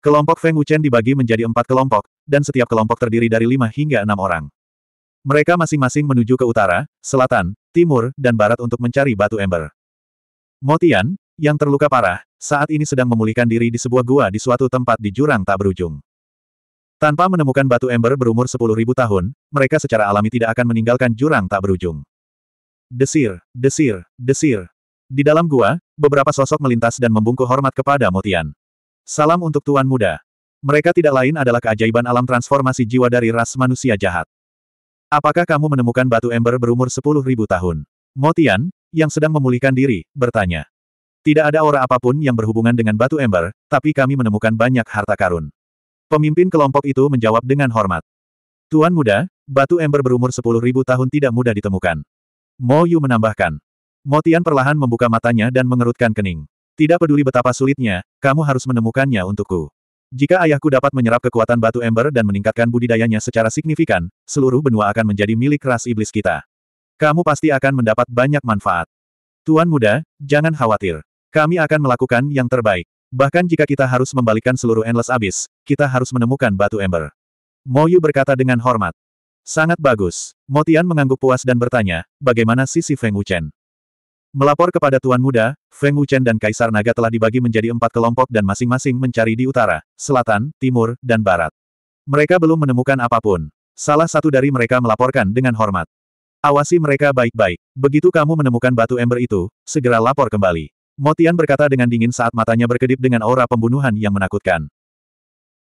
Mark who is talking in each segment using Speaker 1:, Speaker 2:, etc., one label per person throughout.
Speaker 1: Kelompok Feng Wuchen dibagi menjadi empat kelompok, dan setiap kelompok terdiri dari lima hingga enam orang. Mereka masing-masing menuju ke utara, selatan, timur, dan barat untuk mencari batu ember. Motian, yang terluka parah, saat ini sedang memulihkan diri di sebuah gua di suatu tempat di jurang tak berujung. Tanpa menemukan batu ember berumur sepuluh ribu tahun, mereka secara alami tidak akan meninggalkan jurang tak berujung. Desir, desir, desir. Di dalam gua, beberapa sosok melintas dan membungkuk hormat kepada Motian. Salam untuk Tuan Muda. Mereka tidak lain adalah keajaiban alam transformasi jiwa dari ras manusia jahat. Apakah kamu menemukan batu ember berumur 10.000 tahun? Motian, yang sedang memulihkan diri, bertanya. Tidak ada aura apapun yang berhubungan dengan batu ember, tapi kami menemukan banyak harta karun. Pemimpin kelompok itu menjawab dengan hormat. Tuan muda, batu ember berumur 10.000 tahun tidak mudah ditemukan. Mo Yu menambahkan. Motian perlahan membuka matanya dan mengerutkan kening. Tidak peduli betapa sulitnya, kamu harus menemukannya untukku. Jika ayahku dapat menyerap kekuatan batu ember dan meningkatkan budidayanya secara signifikan, seluruh benua akan menjadi milik ras iblis kita. Kamu pasti akan mendapat banyak manfaat. Tuan muda, jangan khawatir. Kami akan melakukan yang terbaik. Bahkan jika kita harus membalikkan seluruh Endless Abyss, kita harus menemukan batu ember. Moyu berkata dengan hormat. Sangat bagus. Motian mengangguk puas dan bertanya, bagaimana sisi Feng Wuchen? Melapor kepada Tuan Muda, Feng Wuchen dan Kaisar Naga telah dibagi menjadi empat kelompok dan masing-masing mencari di utara, selatan, timur, dan barat. Mereka belum menemukan apapun. Salah satu dari mereka melaporkan dengan hormat. Awasi mereka baik-baik. Begitu kamu menemukan batu ember itu, segera lapor kembali. Motian berkata dengan dingin saat matanya berkedip dengan aura pembunuhan yang menakutkan.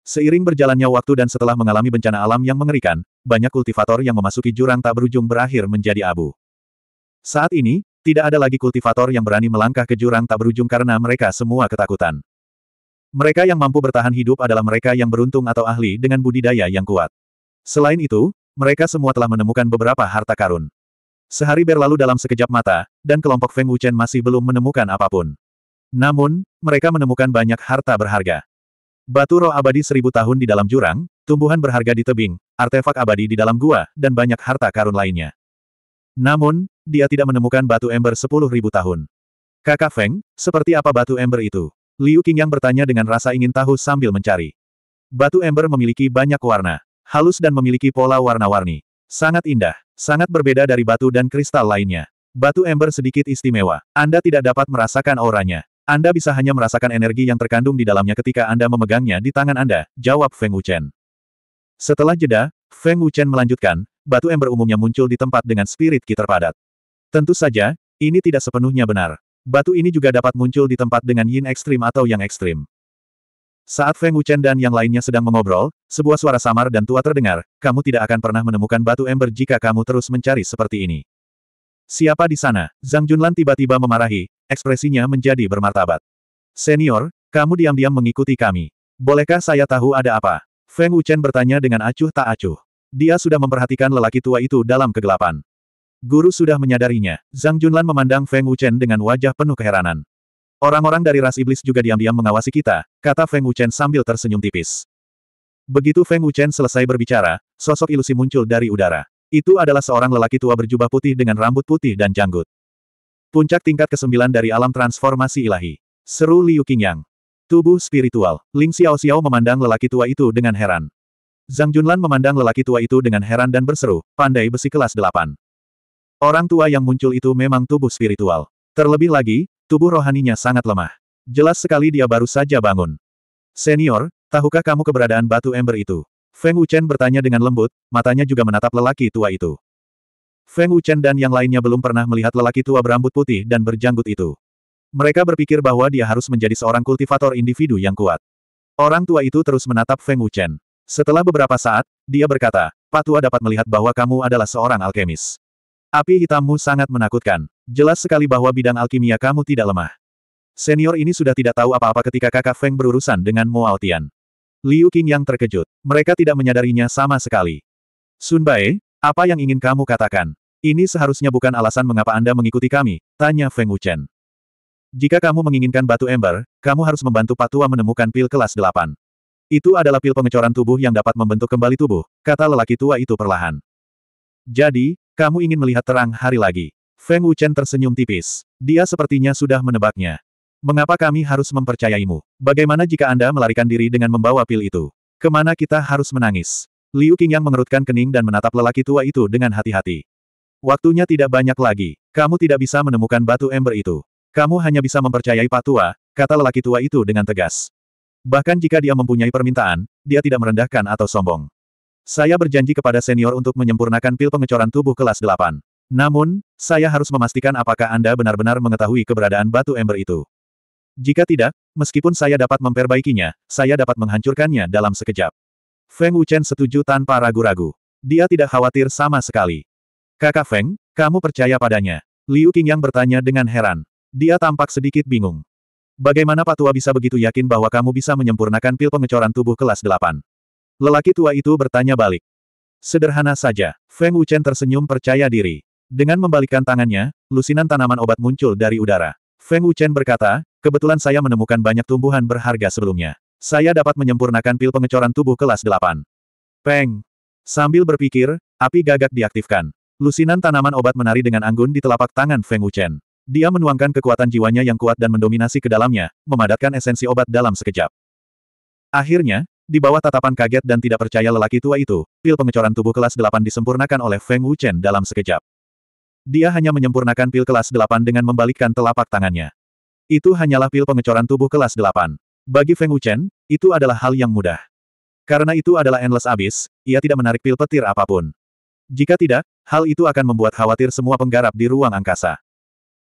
Speaker 1: Seiring berjalannya waktu dan setelah mengalami bencana alam yang mengerikan, banyak kultivator yang memasuki jurang tak berujung berakhir menjadi abu. Saat ini, tidak ada lagi kultivator yang berani melangkah ke jurang tak berujung karena mereka semua ketakutan. Mereka yang mampu bertahan hidup adalah mereka yang beruntung atau ahli dengan budidaya yang kuat. Selain itu, mereka semua telah menemukan beberapa harta karun. Sehari berlalu dalam sekejap mata, dan kelompok Feng Wuchen masih belum menemukan apapun. Namun, mereka menemukan banyak harta berharga. Batu roh abadi seribu tahun di dalam jurang, tumbuhan berharga di tebing, artefak abadi di dalam gua, dan banyak harta karun lainnya. Namun, dia tidak menemukan batu ember sepuluh ribu tahun. Kakak Feng, seperti apa batu ember itu? Liu Qingyang bertanya dengan rasa ingin tahu sambil mencari. Batu ember memiliki banyak warna, halus dan memiliki pola warna-warni. Sangat indah, sangat berbeda dari batu dan kristal lainnya. Batu ember sedikit istimewa. Anda tidak dapat merasakan auranya. Anda bisa hanya merasakan energi yang terkandung di dalamnya ketika Anda memegangnya di tangan Anda, jawab Feng Wuchen. Setelah jeda, Feng Wuchen melanjutkan, batu ember umumnya muncul di tempat dengan spirit ki terpadat. Tentu saja, ini tidak sepenuhnya benar. Batu ini juga dapat muncul di tempat dengan yin ekstrim atau yang ekstrim. Saat Feng Wuchen dan yang lainnya sedang mengobrol, sebuah suara samar dan tua terdengar, kamu tidak akan pernah menemukan batu ember jika kamu terus mencari seperti ini. Siapa di sana? Zhang Junlan tiba-tiba memarahi, ekspresinya menjadi bermartabat. Senior, kamu diam-diam mengikuti kami. Bolehkah saya tahu ada apa? Feng Wuchen bertanya dengan acuh tak acuh. Dia sudah memperhatikan lelaki tua itu dalam kegelapan. Guru sudah menyadarinya. Zhang Junlan memandang Feng Wuchen dengan wajah penuh keheranan. Orang-orang dari ras iblis juga diam-diam mengawasi kita, kata Feng Wuchen sambil tersenyum tipis. Begitu Feng Wuchen selesai berbicara, sosok ilusi muncul dari udara. Itu adalah seorang lelaki tua berjubah putih dengan rambut putih dan janggut. Puncak tingkat kesembilan dari alam transformasi ilahi. Seru Liu Qingyang. Tubuh spiritual, Ling Xiao Xiao memandang lelaki tua itu dengan heran. Zhang Junlan memandang lelaki tua itu dengan heran dan berseru, pandai besi kelas delapan. Orang tua yang muncul itu memang tubuh spiritual. Terlebih lagi, tubuh rohaninya sangat lemah. Jelas sekali dia baru saja bangun. Senior, tahukah kamu keberadaan batu ember itu? Feng Wuchen bertanya dengan lembut, matanya juga menatap lelaki tua itu. Feng Wuchen dan yang lainnya belum pernah melihat lelaki tua berambut putih dan berjanggut itu. Mereka berpikir bahwa dia harus menjadi seorang kultivator individu yang kuat. Orang tua itu terus menatap Feng Wuchen. Setelah beberapa saat, dia berkata, Patua dapat melihat bahwa kamu adalah seorang alkemis. Api hitammu sangat menakutkan. Jelas sekali bahwa bidang alkimia kamu tidak lemah. Senior ini sudah tidak tahu apa-apa ketika kakak Feng berurusan dengan Mo Altian. Liu Qing yang terkejut. Mereka tidak menyadarinya sama sekali. Sun Bae, apa yang ingin kamu katakan? Ini seharusnya bukan alasan mengapa Anda mengikuti kami, tanya Feng Wuchen. Jika kamu menginginkan batu ember, kamu harus membantu Patua menemukan pil kelas 8. Itu adalah pil pengecoran tubuh yang dapat membentuk kembali tubuh, kata lelaki tua itu perlahan. Jadi, kamu ingin melihat terang hari lagi. Feng Wuchen tersenyum tipis. Dia sepertinya sudah menebaknya. Mengapa kami harus mempercayaimu? Bagaimana jika Anda melarikan diri dengan membawa pil itu? Kemana kita harus menangis? Liu yang mengerutkan kening dan menatap lelaki tua itu dengan hati-hati. Waktunya tidak banyak lagi. Kamu tidak bisa menemukan batu ember itu. Kamu hanya bisa mempercayai patua, kata lelaki tua itu dengan tegas. Bahkan jika dia mempunyai permintaan, dia tidak merendahkan atau sombong. Saya berjanji kepada senior untuk menyempurnakan pil pengecoran tubuh kelas 8. Namun, saya harus memastikan apakah Anda benar-benar mengetahui keberadaan batu ember itu. Jika tidak, meskipun saya dapat memperbaikinya, saya dapat menghancurkannya dalam sekejap. Feng Wuchen setuju tanpa ragu-ragu. Dia tidak khawatir sama sekali. Kakak Feng, kamu percaya padanya? Liu Qingyang bertanya dengan heran. Dia tampak sedikit bingung. Bagaimana Patua bisa begitu yakin bahwa kamu bisa menyempurnakan pil pengecoran tubuh kelas 8? Lelaki tua itu bertanya balik. Sederhana saja, Feng Wuchen tersenyum percaya diri. Dengan membalikkan tangannya, lusinan tanaman obat muncul dari udara. Feng Wuchen berkata, kebetulan saya menemukan banyak tumbuhan berharga sebelumnya. Saya dapat menyempurnakan pil pengecoran tubuh kelas 8. Peng! Sambil berpikir, api gagak diaktifkan. Lusinan tanaman obat menari dengan anggun di telapak tangan Feng Wuchen. Dia menuangkan kekuatan jiwanya yang kuat dan mendominasi ke dalamnya, memadatkan esensi obat dalam sekejap. Akhirnya, di bawah tatapan kaget dan tidak percaya lelaki tua itu, pil pengecoran tubuh kelas 8 disempurnakan oleh Feng Wuchen dalam sekejap. Dia hanya menyempurnakan pil kelas 8 dengan membalikkan telapak tangannya. Itu hanyalah pil pengecoran tubuh kelas 8. Bagi Feng Wuchen, itu adalah hal yang mudah. Karena itu adalah endless abyss, ia tidak menarik pil petir apapun. Jika tidak, hal itu akan membuat khawatir semua penggarap di ruang angkasa.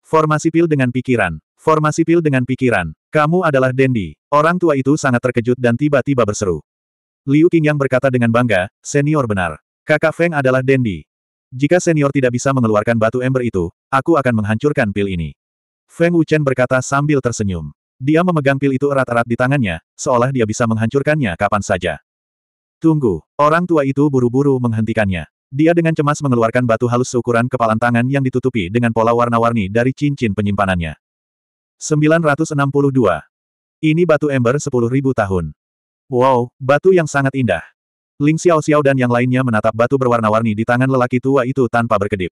Speaker 1: Formasi pil dengan pikiran. Formasi pil dengan pikiran. Kamu adalah Dendi. Orang tua itu sangat terkejut dan tiba-tiba berseru. Liu Qingyang berkata dengan bangga, senior benar. Kakak Feng adalah Dendi. Jika senior tidak bisa mengeluarkan batu ember itu, aku akan menghancurkan pil ini. Feng Wuchen berkata sambil tersenyum. Dia memegang pil itu erat-erat di tangannya, seolah dia bisa menghancurkannya kapan saja. Tunggu, orang tua itu buru-buru menghentikannya. Dia dengan cemas mengeluarkan batu halus seukuran kepalan tangan yang ditutupi dengan pola warna-warni dari cincin penyimpanannya. 962. Ini batu ember 10.000 tahun. Wow, batu yang sangat indah. Ling Xiao Xiao dan yang lainnya menatap batu berwarna-warni di tangan lelaki tua itu tanpa berkedip.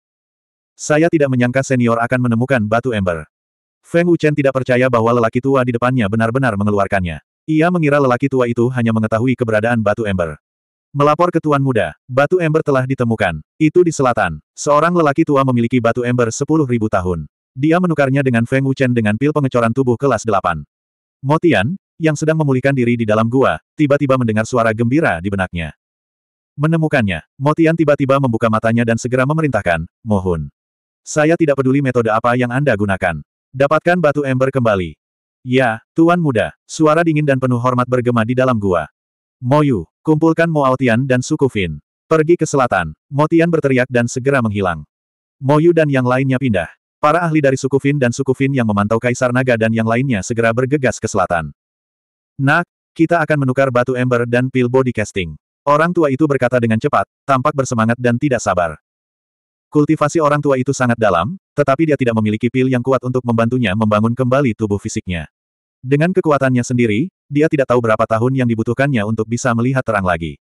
Speaker 1: Saya tidak menyangka senior akan menemukan batu ember. Feng Wuchen tidak percaya bahwa lelaki tua di depannya benar-benar mengeluarkannya. Ia mengira lelaki tua itu hanya mengetahui keberadaan batu ember. Melapor ke Tuan Muda, batu ember telah ditemukan. Itu di selatan. Seorang lelaki tua memiliki batu ember sepuluh tahun. Dia menukarnya dengan Feng Wuchen dengan pil pengecoran tubuh kelas delapan. Motian, yang sedang memulihkan diri di dalam gua, tiba-tiba mendengar suara gembira di benaknya. Menemukannya, Motian tiba-tiba membuka matanya dan segera memerintahkan, Mohun. Saya tidak peduli metode apa yang Anda gunakan. Dapatkan batu ember kembali. Ya, Tuan Muda, suara dingin dan penuh hormat bergema di dalam gua. Moyu, kumpulkan Moaotian dan suku Fin. Pergi ke selatan. Motian berteriak dan segera menghilang. Moyu dan yang lainnya pindah. Para ahli dari suku Fin dan suku Fin yang memantau Kaisar Naga dan yang lainnya segera bergegas ke selatan. Nak, kita akan menukar batu ember dan pil body casting. Orang tua itu berkata dengan cepat, tampak bersemangat dan tidak sabar. Kultivasi orang tua itu sangat dalam, tetapi dia tidak memiliki pil yang kuat untuk membantunya membangun kembali tubuh fisiknya. Dengan kekuatannya sendiri, dia tidak tahu berapa tahun yang dibutuhkannya untuk bisa melihat terang lagi.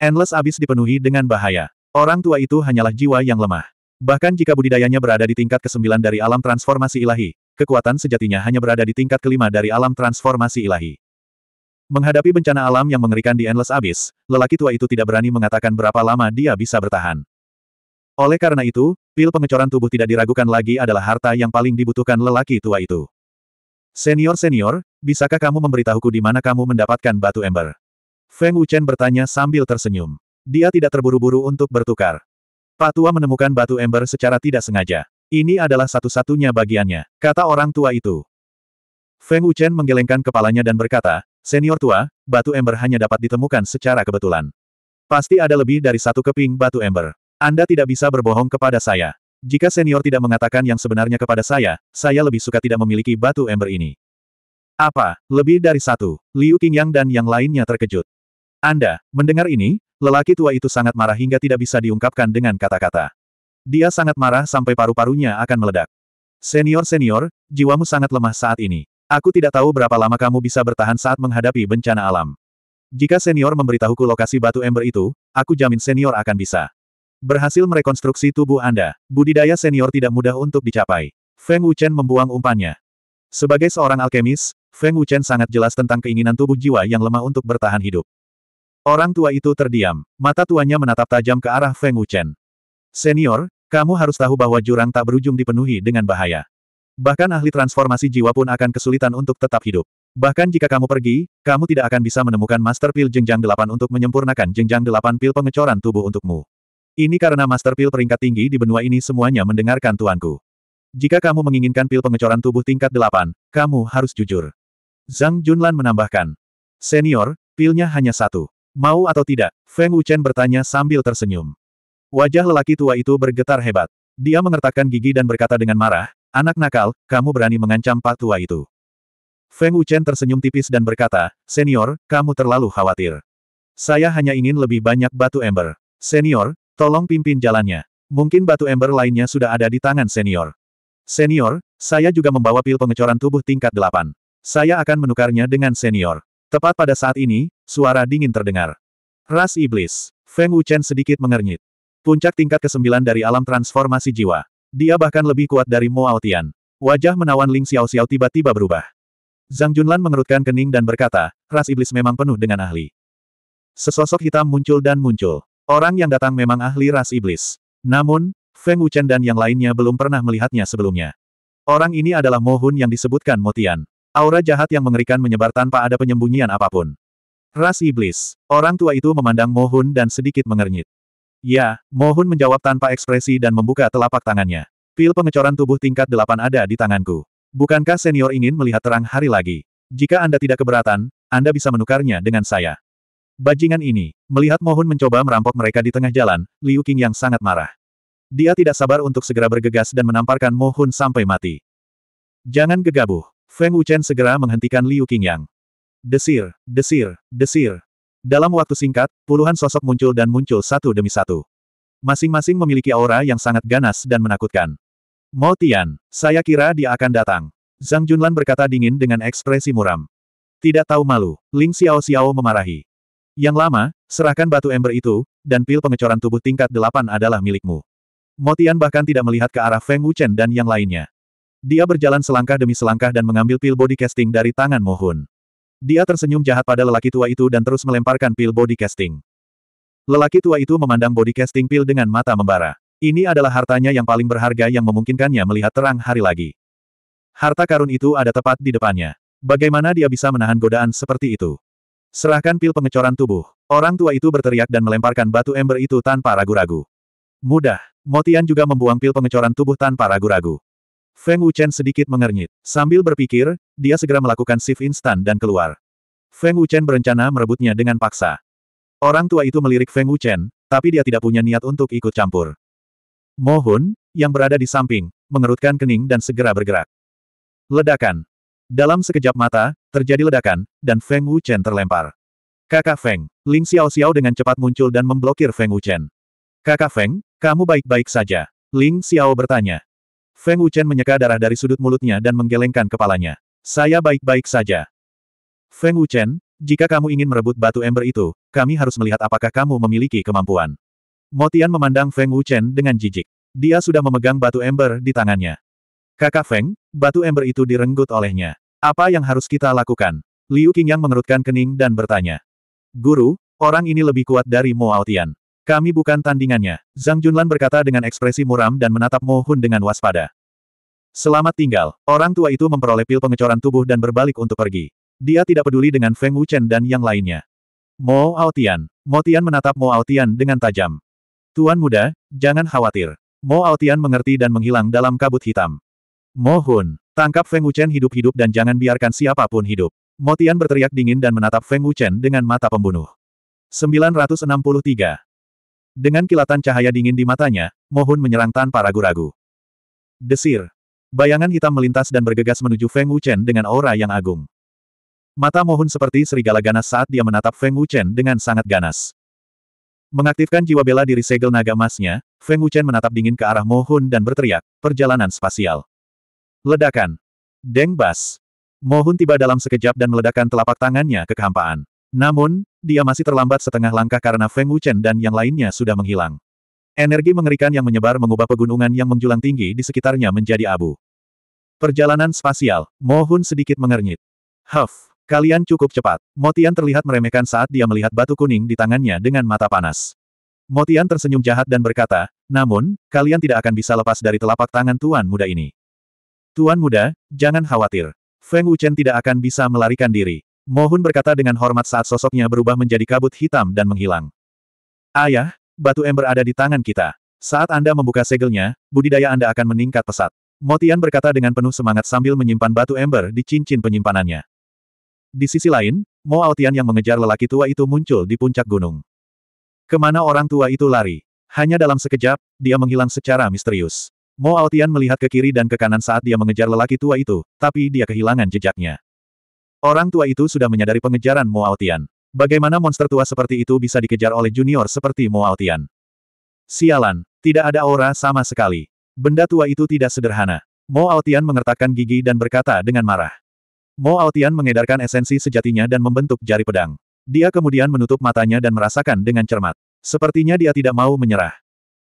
Speaker 1: Endless Abyss dipenuhi dengan bahaya. Orang tua itu hanyalah jiwa yang lemah. Bahkan jika budidayanya berada di tingkat ke-9 dari alam transformasi ilahi, kekuatan sejatinya hanya berada di tingkat kelima dari alam transformasi ilahi. Menghadapi bencana alam yang mengerikan di Endless Abyss, lelaki tua itu tidak berani mengatakan berapa lama dia bisa bertahan. Oleh karena itu, pil pengecoran tubuh tidak diragukan lagi adalah harta yang paling dibutuhkan lelaki tua itu. Senior-senior, bisakah kamu memberitahuku di mana kamu mendapatkan batu ember? Feng Wuchen bertanya sambil tersenyum. Dia tidak terburu-buru untuk bertukar. Patua menemukan batu ember secara tidak sengaja. Ini adalah satu-satunya bagiannya, kata orang tua itu. Feng Wuchen menggelengkan kepalanya dan berkata, Senior tua, batu ember hanya dapat ditemukan secara kebetulan. Pasti ada lebih dari satu keping batu ember. Anda tidak bisa berbohong kepada saya. Jika senior tidak mengatakan yang sebenarnya kepada saya, saya lebih suka tidak memiliki batu ember ini. Apa, lebih dari satu, Liu Qingyang dan yang lainnya terkejut. Anda, mendengar ini, lelaki tua itu sangat marah hingga tidak bisa diungkapkan dengan kata-kata. Dia sangat marah sampai paru-parunya akan meledak. Senior-senior, jiwamu sangat lemah saat ini. Aku tidak tahu berapa lama kamu bisa bertahan saat menghadapi bencana alam. Jika senior memberitahuku lokasi batu ember itu, aku jamin senior akan bisa. Berhasil merekonstruksi tubuh Anda, budidaya senior tidak mudah untuk dicapai. Feng Wuchen membuang umpannya. Sebagai seorang alkemis, Feng Wuchen sangat jelas tentang keinginan tubuh jiwa yang lemah untuk bertahan hidup. Orang tua itu terdiam, mata tuanya menatap tajam ke arah Feng Wuchen. Senior, kamu harus tahu bahwa jurang tak berujung dipenuhi dengan bahaya. Bahkan ahli transformasi jiwa pun akan kesulitan untuk tetap hidup. Bahkan jika kamu pergi, kamu tidak akan bisa menemukan Master Pil Jenjang Delapan untuk menyempurnakan Jenjang Delapan Pil pengecoran tubuh untukmu. Ini karena master pil peringkat tinggi di benua ini semuanya mendengarkan tuanku. Jika kamu menginginkan pil pengecoran tubuh tingkat delapan, kamu harus jujur. Zhang Junlan menambahkan. Senior, pilnya hanya satu. Mau atau tidak? Feng Wuchen bertanya sambil tersenyum. Wajah lelaki tua itu bergetar hebat. Dia mengertakkan gigi dan berkata dengan marah, Anak nakal, kamu berani mengancam pak tua itu. Feng Wuchen tersenyum tipis dan berkata, Senior, kamu terlalu khawatir. Saya hanya ingin lebih banyak batu ember. Senior, Tolong pimpin jalannya. Mungkin batu ember lainnya sudah ada di tangan senior. Senior, saya juga membawa pil pengecoran tubuh tingkat 8. Saya akan menukarnya dengan senior. Tepat pada saat ini, suara dingin terdengar. Ras Iblis. Feng Wuchen sedikit mengernyit. Puncak tingkat ke-9 dari alam transformasi jiwa. Dia bahkan lebih kuat dari Mo Tian. Wajah menawan Ling Xiao Xiao tiba-tiba berubah. Zhang Junlan mengerutkan kening dan berkata, ras iblis memang penuh dengan ahli. Sesosok hitam muncul dan muncul. Orang yang datang memang ahli ras iblis. Namun, Feng Wuchen dan yang lainnya belum pernah melihatnya sebelumnya. Orang ini adalah Mohun yang disebutkan Motian. Aura jahat yang mengerikan menyebar tanpa ada penyembunyian apapun. Ras iblis. Orang tua itu memandang Mohun dan sedikit mengernyit. Ya, Mohun menjawab tanpa ekspresi dan membuka telapak tangannya. Pil pengecoran tubuh tingkat delapan ada di tanganku. Bukankah senior ingin melihat terang hari lagi? Jika Anda tidak keberatan, Anda bisa menukarnya dengan saya. Bajingan ini, melihat Mohun mencoba merampok mereka di tengah jalan, Liu Qing yang sangat marah. Dia tidak sabar untuk segera bergegas dan menamparkan Mohun sampai mati. Jangan gegabah. Feng Wuchen segera menghentikan Liu Qingyang. Desir, desir, desir. Dalam waktu singkat, puluhan sosok muncul dan muncul satu demi satu. Masing-masing memiliki aura yang sangat ganas dan menakutkan. Mo Tian, saya kira dia akan datang. Zhang Junlan berkata dingin dengan ekspresi muram. Tidak tahu malu, Ling Xiao Xiao memarahi. Yang lama, serahkan batu ember itu, dan pil pengecoran tubuh tingkat delapan adalah milikmu. Motian bahkan tidak melihat ke arah Feng Wuchen dan yang lainnya. Dia berjalan selangkah demi selangkah dan mengambil pil body casting dari tangan Mohun. Dia tersenyum jahat pada lelaki tua itu dan terus melemparkan pil body casting. Lelaki tua itu memandang body casting pil dengan mata membara. Ini adalah hartanya yang paling berharga yang memungkinkannya melihat terang hari lagi. Harta karun itu ada tepat di depannya. Bagaimana dia bisa menahan godaan seperti itu? Serahkan pil pengecoran tubuh. Orang tua itu berteriak dan melemparkan batu ember itu tanpa ragu-ragu. Mudah. Motian juga membuang pil pengecoran tubuh tanpa ragu-ragu. Feng Wuchen sedikit mengernyit. Sambil berpikir, dia segera melakukan shift instan dan keluar. Feng Wuchen berencana merebutnya dengan paksa. Orang tua itu melirik Feng Wuchen, tapi dia tidak punya niat untuk ikut campur. Mohun, yang berada di samping, mengerutkan kening dan segera bergerak. Ledakan. Dalam sekejap mata, terjadi ledakan, dan Feng Wuchen terlempar. Kakak Feng, Ling Xiao Xiao dengan cepat muncul dan memblokir Feng Wuchen. Kakak Feng, kamu baik-baik saja. Ling Xiao bertanya. Feng Wuchen menyeka darah dari sudut mulutnya dan menggelengkan kepalanya. Saya baik-baik saja. Feng Wuchen, jika kamu ingin merebut batu ember itu, kami harus melihat apakah kamu memiliki kemampuan. Motian memandang Feng Wuchen dengan jijik. Dia sudah memegang batu ember di tangannya. Kakak Feng, batu ember itu direnggut olehnya. Apa yang harus kita lakukan? Liu Qingyang mengerutkan kening dan bertanya. Guru, orang ini lebih kuat dari Mo Aotian. Kami bukan tandingannya. Zhang Junlan berkata dengan ekspresi muram dan menatap Mo Hun dengan waspada. Selamat tinggal. Orang tua itu memperoleh pil pengecoran tubuh dan berbalik untuk pergi. Dia tidak peduli dengan Feng Wuchen dan yang lainnya. Mo Aotian. Mo Tian menatap Mo Aotian dengan tajam. Tuan muda, jangan khawatir. Mo Aotian mengerti dan menghilang dalam kabut hitam. Mo Hun. Tangkap Feng Wuchen hidup-hidup dan jangan biarkan siapapun hidup. Motian berteriak dingin dan menatap Feng Wuchen dengan mata pembunuh. 963. Dengan kilatan cahaya dingin di matanya, Mohun menyerang tanpa ragu-ragu. Desir. Bayangan hitam melintas dan bergegas menuju Feng Wuchen dengan aura yang agung. Mata Mohun seperti serigala ganas saat dia menatap Feng Wuchen dengan sangat ganas. Mengaktifkan jiwa bela diri segel naga emasnya, Feng Wuchen menatap dingin ke arah Mohun dan berteriak, perjalanan spasial. Ledakan. Deng Bas. Mohun tiba dalam sekejap dan meledakkan telapak tangannya ke kehampaan. Namun, dia masih terlambat setengah langkah karena Feng Wuchen dan yang lainnya sudah menghilang. Energi mengerikan yang menyebar mengubah pegunungan yang menjulang tinggi di sekitarnya menjadi abu. Perjalanan spasial, Mohun sedikit mengernyit. Huff, kalian cukup cepat. Motian terlihat meremehkan saat dia melihat batu kuning di tangannya dengan mata panas. Motian tersenyum jahat dan berkata, namun, kalian tidak akan bisa lepas dari telapak tangan tuan muda ini. Tuan muda, jangan khawatir. Feng Wuchen tidak akan bisa melarikan diri. Mohun berkata dengan hormat saat sosoknya berubah menjadi kabut hitam dan menghilang. Ayah, batu ember ada di tangan kita. Saat Anda membuka segelnya, budidaya Anda akan meningkat pesat. Motian berkata dengan penuh semangat sambil menyimpan batu ember di cincin penyimpanannya. Di sisi lain, Mo Altian yang mengejar lelaki tua itu muncul di puncak gunung. Kemana orang tua itu lari? Hanya dalam sekejap, dia menghilang secara misterius. Mo Altian melihat ke kiri dan ke kanan saat dia mengejar lelaki tua itu, tapi dia kehilangan jejaknya. Orang tua itu sudah menyadari pengejaran Mo Altian. Bagaimana monster tua seperti itu bisa dikejar oleh junior seperti Mo Altian? Sialan, tidak ada aura sama sekali. Benda tua itu tidak sederhana. Mo Altian mengertakkan gigi dan berkata dengan marah. Mo Altian mengedarkan esensi sejatinya dan membentuk jari pedang. Dia kemudian menutup matanya dan merasakan dengan cermat. Sepertinya dia tidak mau menyerah.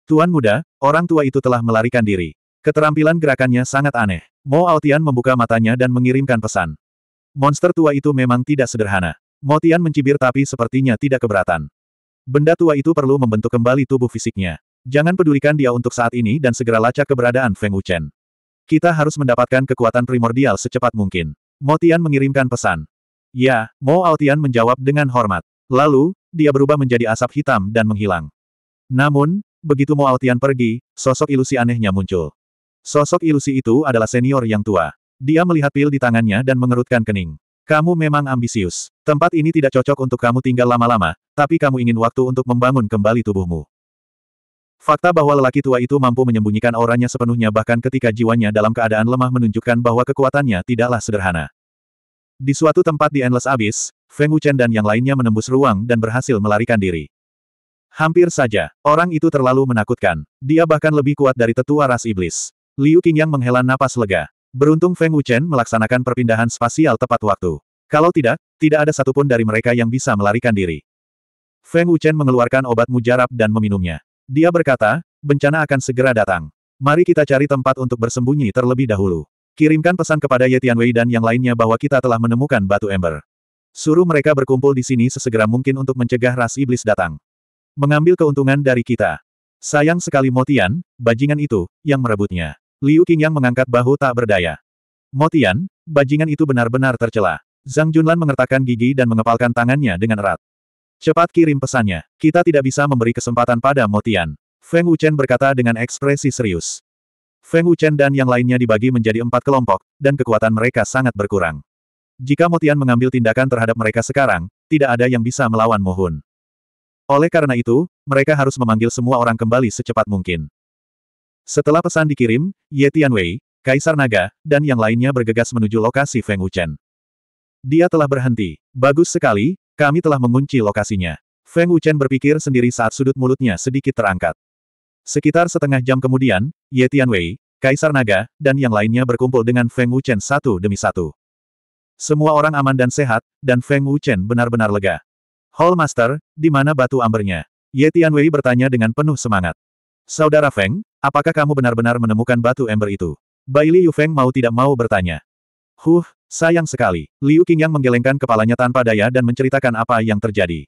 Speaker 1: Tuan muda, Orang tua itu telah melarikan diri. Keterampilan gerakannya sangat aneh. Mo Altian membuka matanya dan mengirimkan pesan. Monster tua itu memang tidak sederhana. Mo Tian mencibir tapi sepertinya tidak keberatan. Benda tua itu perlu membentuk kembali tubuh fisiknya. Jangan pedulikan dia untuk saat ini dan segera lacak keberadaan Feng Wuchen. Kita harus mendapatkan kekuatan primordial secepat mungkin. Mo Tian mengirimkan pesan. Ya, Mo Altian menjawab dengan hormat. Lalu, dia berubah menjadi asap hitam dan menghilang. Namun, Begitu Mo Altian pergi, sosok ilusi anehnya muncul. Sosok ilusi itu adalah senior yang tua. Dia melihat pil di tangannya dan mengerutkan kening. Kamu memang ambisius. Tempat ini tidak cocok untuk kamu tinggal lama-lama, tapi kamu ingin waktu untuk membangun kembali tubuhmu. Fakta bahwa lelaki tua itu mampu menyembunyikan auranya sepenuhnya bahkan ketika jiwanya dalam keadaan lemah menunjukkan bahwa kekuatannya tidaklah sederhana. Di suatu tempat di Endless Abyss, Feng Wuchen dan yang lainnya menembus ruang dan berhasil melarikan diri. Hampir saja, orang itu terlalu menakutkan. Dia bahkan lebih kuat dari tetua ras iblis. Liu Qingyang menghela napas lega. Beruntung Feng Wuchen melaksanakan perpindahan spasial tepat waktu. Kalau tidak, tidak ada satupun dari mereka yang bisa melarikan diri. Feng Wuchen mengeluarkan obat mujarab dan meminumnya. Dia berkata, bencana akan segera datang. Mari kita cari tempat untuk bersembunyi terlebih dahulu. Kirimkan pesan kepada Ye Tianwei dan yang lainnya bahwa kita telah menemukan batu ember. Suruh mereka berkumpul di sini sesegera mungkin untuk mencegah ras iblis datang. Mengambil keuntungan dari kita. Sayang sekali Motian, bajingan itu, yang merebutnya. Liu Qingyang mengangkat bahu tak berdaya. Motian, bajingan itu benar-benar tercela. Zhang Junlan mengertakkan gigi dan mengepalkan tangannya dengan erat. Cepat kirim pesannya, kita tidak bisa memberi kesempatan pada Motian. Feng Wuchen berkata dengan ekspresi serius. Feng Wuchen dan yang lainnya dibagi menjadi empat kelompok, dan kekuatan mereka sangat berkurang. Jika Motian mengambil tindakan terhadap mereka sekarang, tidak ada yang bisa melawan Mohun. Oleh karena itu, mereka harus memanggil semua orang kembali secepat mungkin. Setelah pesan dikirim, Ye Tianwei, Kaisar Naga, dan yang lainnya bergegas menuju lokasi Feng Wuchen. Dia telah berhenti. Bagus sekali, kami telah mengunci lokasinya. Feng Wuchen berpikir sendiri saat sudut mulutnya sedikit terangkat. Sekitar setengah jam kemudian, Ye Tianwei, Kaisar Naga, dan yang lainnya berkumpul dengan Feng Wuchen satu demi satu. Semua orang aman dan sehat, dan Feng Wuchen benar-benar lega. Hallmaster, di mana batu ambernya? Ye Tianwei bertanya dengan penuh semangat. Saudara Feng, apakah kamu benar-benar menemukan batu ember itu? Baili Feng mau tidak mau bertanya. Huh, sayang sekali. Liu Qingyang menggelengkan kepalanya tanpa daya dan menceritakan apa yang terjadi.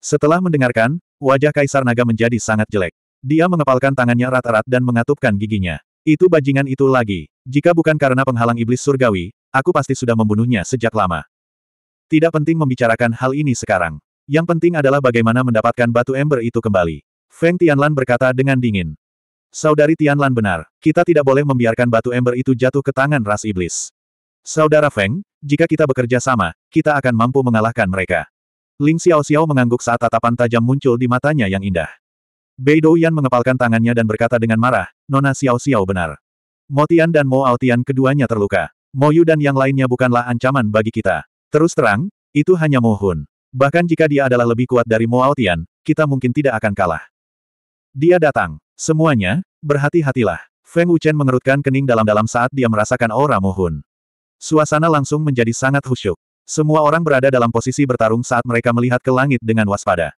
Speaker 1: Setelah mendengarkan, wajah Kaisar Naga menjadi sangat jelek. Dia mengepalkan tangannya rat-rat dan mengatupkan giginya. Itu bajingan itu lagi. Jika bukan karena penghalang iblis surgawi, aku pasti sudah membunuhnya sejak lama. Tidak penting membicarakan hal ini sekarang. Yang penting adalah bagaimana mendapatkan batu ember itu kembali. Feng Tianlan berkata dengan dingin. Saudari Tianlan benar, kita tidak boleh membiarkan batu ember itu jatuh ke tangan ras iblis. Saudara Feng, jika kita bekerja sama, kita akan mampu mengalahkan mereka. Ling Xiao Xiao mengangguk saat tatapan tajam muncul di matanya yang indah. Bei Yan mengepalkan tangannya dan berkata dengan marah, Nona Xiao Xiao benar. Motian dan Mo Altian keduanya terluka. Moyu dan yang lainnya bukanlah ancaman bagi kita. Terus terang, itu hanya Mohun. Bahkan jika dia adalah lebih kuat dari Muao kita mungkin tidak akan kalah. Dia datang. Semuanya, berhati-hatilah. Feng Wuchen mengerutkan kening dalam-dalam saat dia merasakan aura Muhun. Suasana langsung menjadi sangat khusyuk. Semua orang berada dalam posisi bertarung saat mereka melihat ke langit dengan waspada.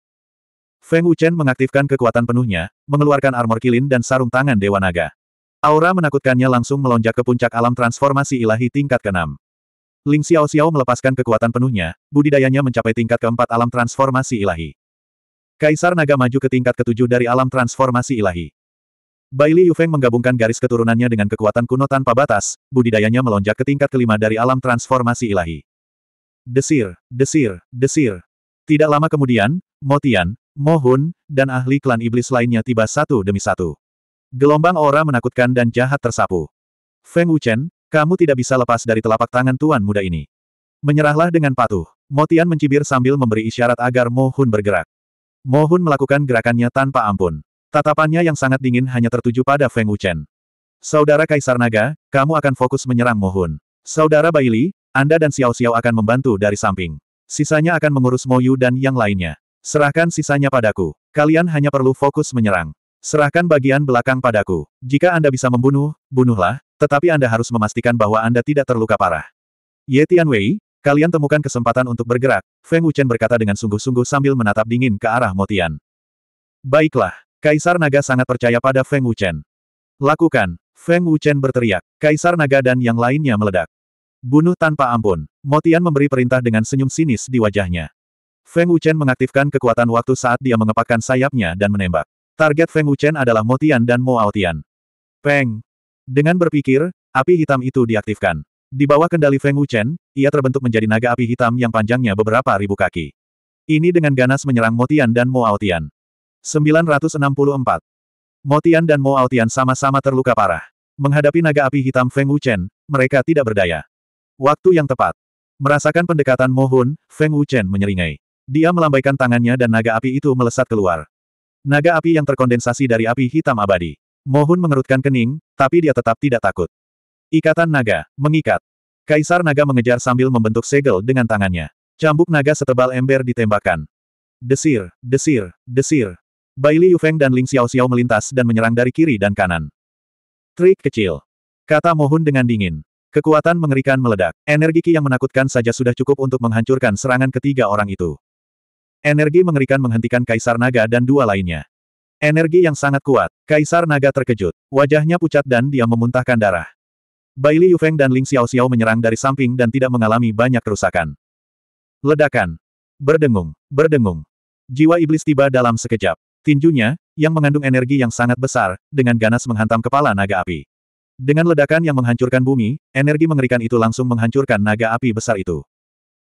Speaker 1: Feng Wuchen mengaktifkan kekuatan penuhnya, mengeluarkan armor kilin dan sarung tangan Dewa Naga. Aura menakutkannya langsung melonjak ke puncak alam transformasi ilahi tingkat keenam. 6 Ling Xiao Xiao melepaskan kekuatan penuhnya, budidayanya mencapai tingkat keempat alam transformasi ilahi. Kaisar naga maju ke tingkat ketujuh dari alam transformasi ilahi. Bai Li Yufeng menggabungkan garis keturunannya dengan kekuatan kuno tanpa batas, budidayanya melonjak ke tingkat kelima dari alam transformasi ilahi. Desir, desir, desir. Tidak lama kemudian, Motian, Mohun, dan ahli klan iblis lainnya tiba satu demi satu. Gelombang aura menakutkan dan jahat tersapu. Feng Wuchen, kamu tidak bisa lepas dari telapak tangan tuan muda ini. Menyerahlah dengan patuh. Motian mencibir sambil memberi isyarat agar Mohun bergerak. Mohun melakukan gerakannya tanpa ampun. Tatapannya yang sangat dingin hanya tertuju pada Feng Wuchen. Saudara Kaisar Naga, kamu akan fokus menyerang Mohun. Saudara Baili, Anda dan Xiao Xiao akan membantu dari samping. Sisanya akan mengurus Moyu dan yang lainnya. Serahkan sisanya padaku. Kalian hanya perlu fokus menyerang. Serahkan bagian belakang padaku. Jika Anda bisa membunuh, bunuhlah, tetapi Anda harus memastikan bahwa Anda tidak terluka parah. Ye Tianwei, kalian temukan kesempatan untuk bergerak, Feng Wuchen berkata dengan sungguh-sungguh sambil menatap dingin ke arah Motian. Baiklah, Kaisar Naga sangat percaya pada Feng Wuchen. Lakukan, Feng Wuchen berteriak, Kaisar Naga dan yang lainnya meledak. Bunuh tanpa ampun, Motian memberi perintah dengan senyum sinis di wajahnya. Feng Wuchen mengaktifkan kekuatan waktu saat dia mengepakkan sayapnya dan menembak. Target Feng Wuchen adalah Motian dan Mo Aotian. Peng, dengan berpikir, api hitam itu diaktifkan. Di bawah kendali Feng Wuchen, ia terbentuk menjadi naga api hitam yang panjangnya beberapa ribu kaki. Ini dengan ganas menyerang Motian dan Mo Aotian. 964. Motian dan Mo Aotian sama-sama terluka parah. Menghadapi naga api hitam Feng Wuchen, mereka tidak berdaya. Waktu yang tepat. Merasakan pendekatan Mohun, Feng Wuchen menyeringai. Dia melambaikan tangannya dan naga api itu melesat keluar. Naga api yang terkondensasi dari api hitam abadi. Mohun mengerutkan kening, tapi dia tetap tidak takut. Ikatan naga, mengikat. Kaisar naga mengejar sambil membentuk segel dengan tangannya. Cambuk naga setebal ember ditembakkan. Desir, desir, desir. Baili Yufeng dan Ling Xiao Xiao melintas dan menyerang dari kiri dan kanan. Trik kecil. Kata Mohun dengan dingin. Kekuatan mengerikan meledak. Energi Ki yang menakutkan saja sudah cukup untuk menghancurkan serangan ketiga orang itu. Energi mengerikan menghentikan Kaisar Naga dan dua lainnya. Energi yang sangat kuat. Kaisar naga terkejut. Wajahnya pucat dan dia memuntahkan darah. Bai Li Yufeng dan Ling Xiao Xiao menyerang dari samping dan tidak mengalami banyak kerusakan. Ledakan. Berdengung. Berdengung. Jiwa iblis tiba dalam sekejap. Tinjunya, yang mengandung energi yang sangat besar, dengan ganas menghantam kepala naga api. Dengan ledakan yang menghancurkan bumi, energi mengerikan itu langsung menghancurkan naga api besar itu.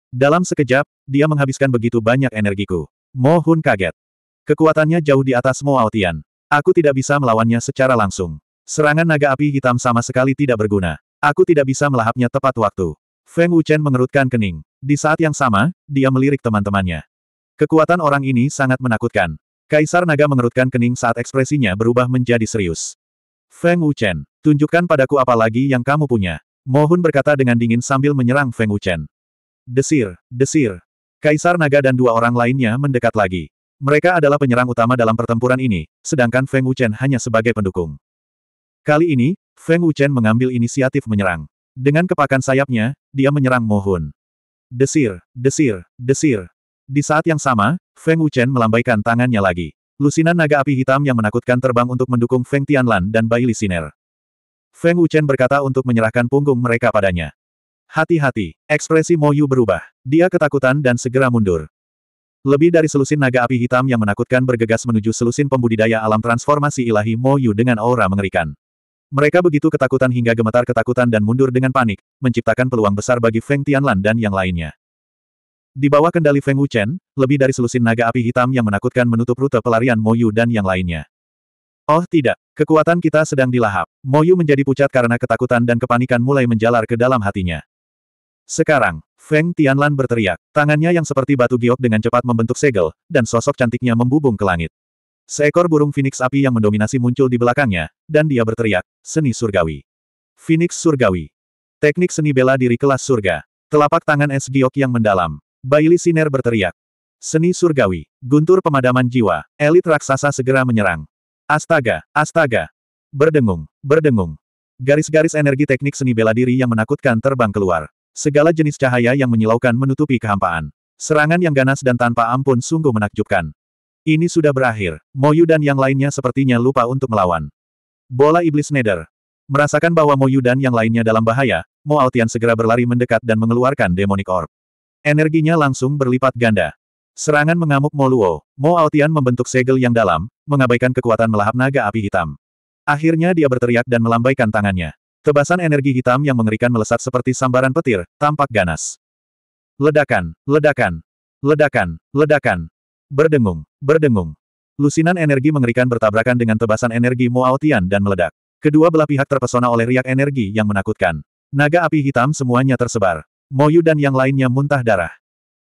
Speaker 1: Dalam sekejap, dia menghabiskan begitu banyak energiku. Mohun kaget. Kekuatannya jauh di atas Moaotian. Aku tidak bisa melawannya secara langsung. Serangan naga api hitam sama sekali tidak berguna. Aku tidak bisa melahapnya tepat waktu. Feng Wuchen mengerutkan kening. Di saat yang sama, dia melirik teman-temannya. Kekuatan orang ini sangat menakutkan. Kaisar Naga mengerutkan kening saat ekspresinya berubah menjadi serius. Feng Wuchen, tunjukkan padaku apa lagi yang kamu punya. Mohun berkata dengan dingin sambil menyerang Feng Wuchen. Desir, desir. Kaisar Naga dan dua orang lainnya mendekat lagi. Mereka adalah penyerang utama dalam pertempuran ini, sedangkan Feng Wuchen hanya sebagai pendukung. Kali ini, Feng Wuchen mengambil inisiatif menyerang. Dengan kepakan sayapnya, dia menyerang Mohun. Desir, desir, desir. Di saat yang sama, Feng Wuchen melambaikan tangannya lagi. Lusinan naga api hitam yang menakutkan terbang untuk mendukung Feng Tianlan dan Bai Lisiner. Feng Wuchen berkata untuk menyerahkan punggung mereka padanya. Hati-hati, ekspresi Mo Yu berubah. Dia ketakutan dan segera mundur. Lebih dari selusin naga api hitam yang menakutkan bergegas menuju selusin pembudidaya alam transformasi ilahi Mo Yu dengan aura mengerikan. Mereka begitu ketakutan hingga gemetar ketakutan dan mundur dengan panik, menciptakan peluang besar bagi Feng Tianlan dan yang lainnya. Di bawah kendali Feng Wuchen, lebih dari selusin naga api hitam yang menakutkan menutup rute pelarian Mo Yu dan yang lainnya. Oh tidak, kekuatan kita sedang dilahap. Mo Yu menjadi pucat karena ketakutan dan kepanikan mulai menjalar ke dalam hatinya. Sekarang, Feng Tianlan berteriak. Tangannya yang seperti batu giok dengan cepat membentuk segel, dan sosok cantiknya membubung ke langit. Seekor burung Phoenix api yang mendominasi muncul di belakangnya, dan dia berteriak, seni surgawi. Phoenix surgawi. Teknik seni bela diri kelas surga. Telapak tangan es giok yang mendalam. Baili Siner berteriak. Seni surgawi. Guntur pemadaman jiwa. Elit raksasa segera menyerang. Astaga, astaga. Berdengung, berdengung. Garis-garis energi teknik seni bela diri yang menakutkan terbang keluar. Segala jenis cahaya yang menyilaukan menutupi kehampaan. Serangan yang ganas dan tanpa ampun sungguh menakjubkan. Ini sudah berakhir. Moyu dan yang lainnya sepertinya lupa untuk melawan. Bola iblis neder. Merasakan bahwa Moyu dan yang lainnya dalam bahaya, Mo Altian segera berlari mendekat dan mengeluarkan demonic orb. Energinya langsung berlipat ganda. Serangan mengamuk Mo Luo. Mo Altian membentuk segel yang dalam, mengabaikan kekuatan melahap naga api hitam. Akhirnya dia berteriak dan melambaikan tangannya. Tebasan energi hitam yang mengerikan melesat seperti sambaran petir, tampak ganas. Ledakan, ledakan, ledakan, ledakan. Berdengung, berdengung. Lusinan energi mengerikan bertabrakan dengan tebasan energi Muaotian dan meledak. Kedua belah pihak terpesona oleh riak energi yang menakutkan. Naga api hitam semuanya tersebar. Moyu dan yang lainnya muntah darah.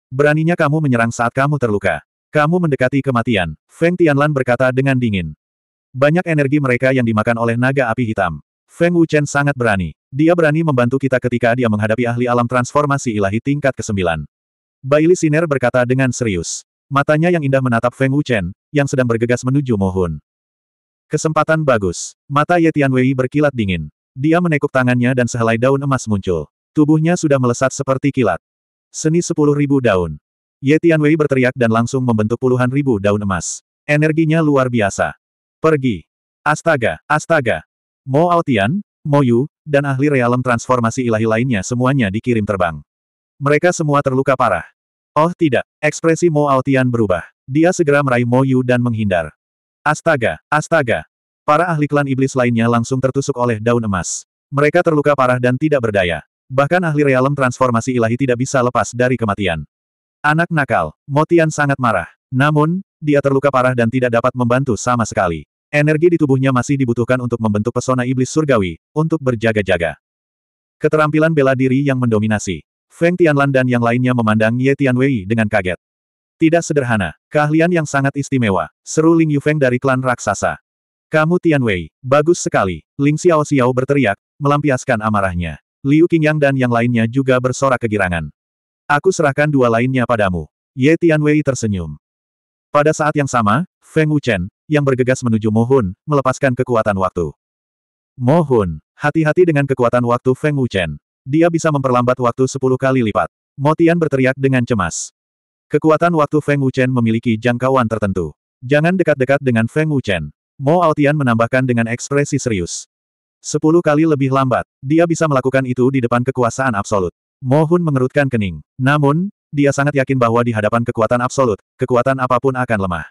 Speaker 1: Beraninya kamu menyerang saat kamu terluka. Kamu mendekati kematian, Feng Tianlan berkata dengan dingin. Banyak energi mereka yang dimakan oleh naga api hitam. Feng Wuchen sangat berani. Dia berani membantu kita ketika dia menghadapi ahli alam transformasi ilahi tingkat ke-9. Baili Siner berkata dengan serius. Matanya yang indah menatap Feng Wuchen, yang sedang bergegas menuju Mohun. Kesempatan bagus. Mata Ye Tianwei berkilat dingin. Dia menekuk tangannya dan sehelai daun emas muncul. Tubuhnya sudah melesat seperti kilat. Seni sepuluh ribu daun. Ye Tianwei berteriak dan langsung membentuk puluhan ribu daun emas. Energinya luar biasa. Pergi. Astaga, astaga, Mo Aotian, Mo Yu, dan ahli realem transformasi ilahi lainnya semuanya dikirim terbang. Mereka semua terluka parah. Oh tidak, ekspresi Mo Aotian berubah. Dia segera meraih Mo Yu dan menghindar. Astaga, astaga. Para ahli klan iblis lainnya langsung tertusuk oleh daun emas. Mereka terluka parah dan tidak berdaya. Bahkan ahli realem transformasi ilahi tidak bisa lepas dari kematian. Anak nakal, Motian sangat marah. Namun, dia terluka parah dan tidak dapat membantu sama sekali. Energi di tubuhnya masih dibutuhkan untuk membentuk pesona iblis surgawi, untuk berjaga-jaga. Keterampilan bela diri yang mendominasi. Feng Tianlan dan yang lainnya memandang Ye Tianwei dengan kaget. Tidak sederhana, keahlian yang sangat istimewa, seru Ling Yufeng dari klan raksasa. Kamu Tianwei, bagus sekali, Ling Xiao Xiao berteriak, melampiaskan amarahnya. Liu Qingyang dan yang lainnya juga bersorak kegirangan. Aku serahkan dua lainnya padamu. Ye Tianwei tersenyum. Pada saat yang sama, Feng Wuchen, yang bergegas menuju Mohun, melepaskan kekuatan waktu. Mohun, hati-hati dengan kekuatan waktu Feng Wuchen. Dia bisa memperlambat waktu sepuluh kali lipat. Motian berteriak dengan cemas. Kekuatan waktu Feng Wuchen memiliki jangkauan tertentu. Jangan dekat-dekat dengan Feng Wuchen. Mo Altian menambahkan dengan ekspresi serius. Sepuluh kali lebih lambat, dia bisa melakukan itu di depan kekuasaan absolut. Mohun mengerutkan kening. Namun, dia sangat yakin bahwa di hadapan kekuatan absolut, kekuatan apapun akan lemah.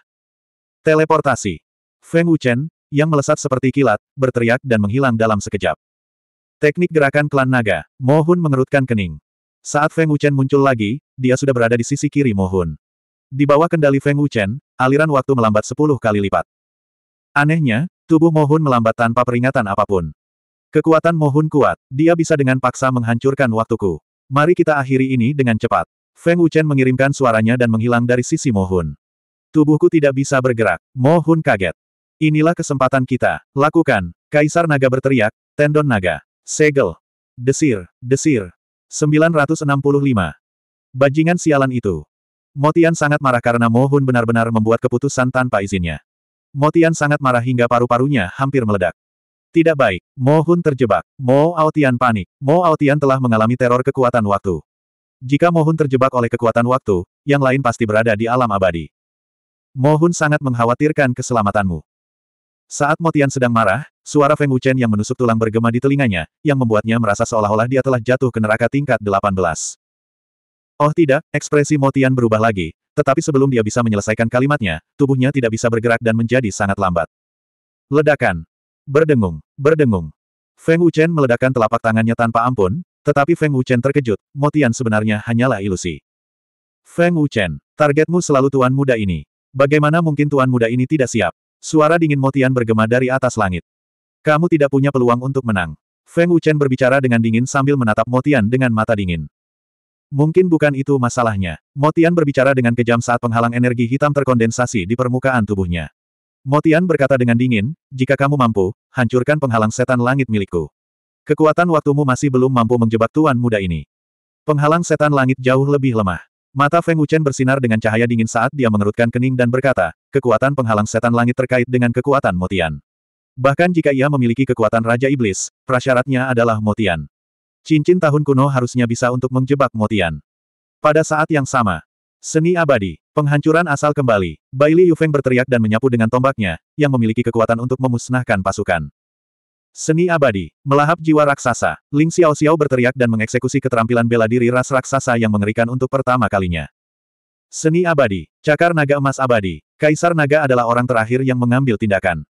Speaker 1: Teleportasi. Feng Wuchen, yang melesat seperti kilat, berteriak dan menghilang dalam sekejap. Teknik gerakan klan naga, Mohun mengerutkan kening. Saat Feng Wuchen muncul lagi, dia sudah berada di sisi kiri Mohun. Di bawah kendali Feng Wuchen, aliran waktu melambat sepuluh kali lipat. Anehnya, tubuh Mohun melambat tanpa peringatan apapun. Kekuatan Mohun kuat, dia bisa dengan paksa menghancurkan waktuku. Mari kita akhiri ini dengan cepat. Feng Wuchen mengirimkan suaranya dan menghilang dari sisi Mohun. Tubuhku tidak bisa bergerak. Mohun kaget. Inilah kesempatan kita. Lakukan. Kaisar naga berteriak, tendon naga. Segel. Desir, desir. 965. Bajingan sialan itu. Motian sangat marah karena Mohun benar-benar membuat keputusan tanpa izinnya. Motian sangat marah hingga paru-parunya hampir meledak. Tidak baik, Mohun terjebak. Mo Aotian panik. Mo Aotian telah mengalami teror kekuatan waktu. Jika Mohun terjebak oleh kekuatan waktu, yang lain pasti berada di alam abadi. Mohun sangat mengkhawatirkan keselamatanmu. Saat Motian sedang marah, suara Feng Wuchen yang menusuk tulang bergema di telinganya, yang membuatnya merasa seolah-olah dia telah jatuh ke neraka tingkat 18. Oh tidak, ekspresi Motian berubah lagi, tetapi sebelum dia bisa menyelesaikan kalimatnya, tubuhnya tidak bisa bergerak dan menjadi sangat lambat. Ledakan. Berdengung, berdengung. Feng Wuchen meledakkan telapak tangannya tanpa ampun, tetapi Feng Wuchen terkejut, Motian sebenarnya hanyalah ilusi. Feng Wuchen, targetmu selalu tuan muda ini. Bagaimana mungkin tuan muda ini tidak siap? Suara dingin Motian bergema dari atas langit. Kamu tidak punya peluang untuk menang. Feng Wuchen berbicara dengan dingin sambil menatap Motian dengan mata dingin. Mungkin bukan itu masalahnya. Motian berbicara dengan kejam saat penghalang energi hitam terkondensasi di permukaan tubuhnya. Motian berkata dengan dingin, jika kamu mampu, hancurkan penghalang setan langit milikku. Kekuatan waktumu masih belum mampu menjebak tuan muda ini. Penghalang setan langit jauh lebih lemah. Mata Feng Wuchen bersinar dengan cahaya dingin saat dia mengerutkan kening dan berkata, kekuatan penghalang setan langit terkait dengan kekuatan Motian. Bahkan jika ia memiliki kekuatan Raja Iblis, prasyaratnya adalah Motian. Cincin tahun kuno harusnya bisa untuk menjebak Motian. Pada saat yang sama, seni abadi, penghancuran asal kembali, Bailey Yufeng berteriak dan menyapu dengan tombaknya, yang memiliki kekuatan untuk memusnahkan pasukan. Seni abadi, melahap jiwa raksasa, Ling Xiao Xiao berteriak dan mengeksekusi keterampilan bela diri ras raksasa yang mengerikan untuk pertama kalinya. Seni abadi, cakar naga emas abadi, kaisar naga adalah orang terakhir yang mengambil tindakan.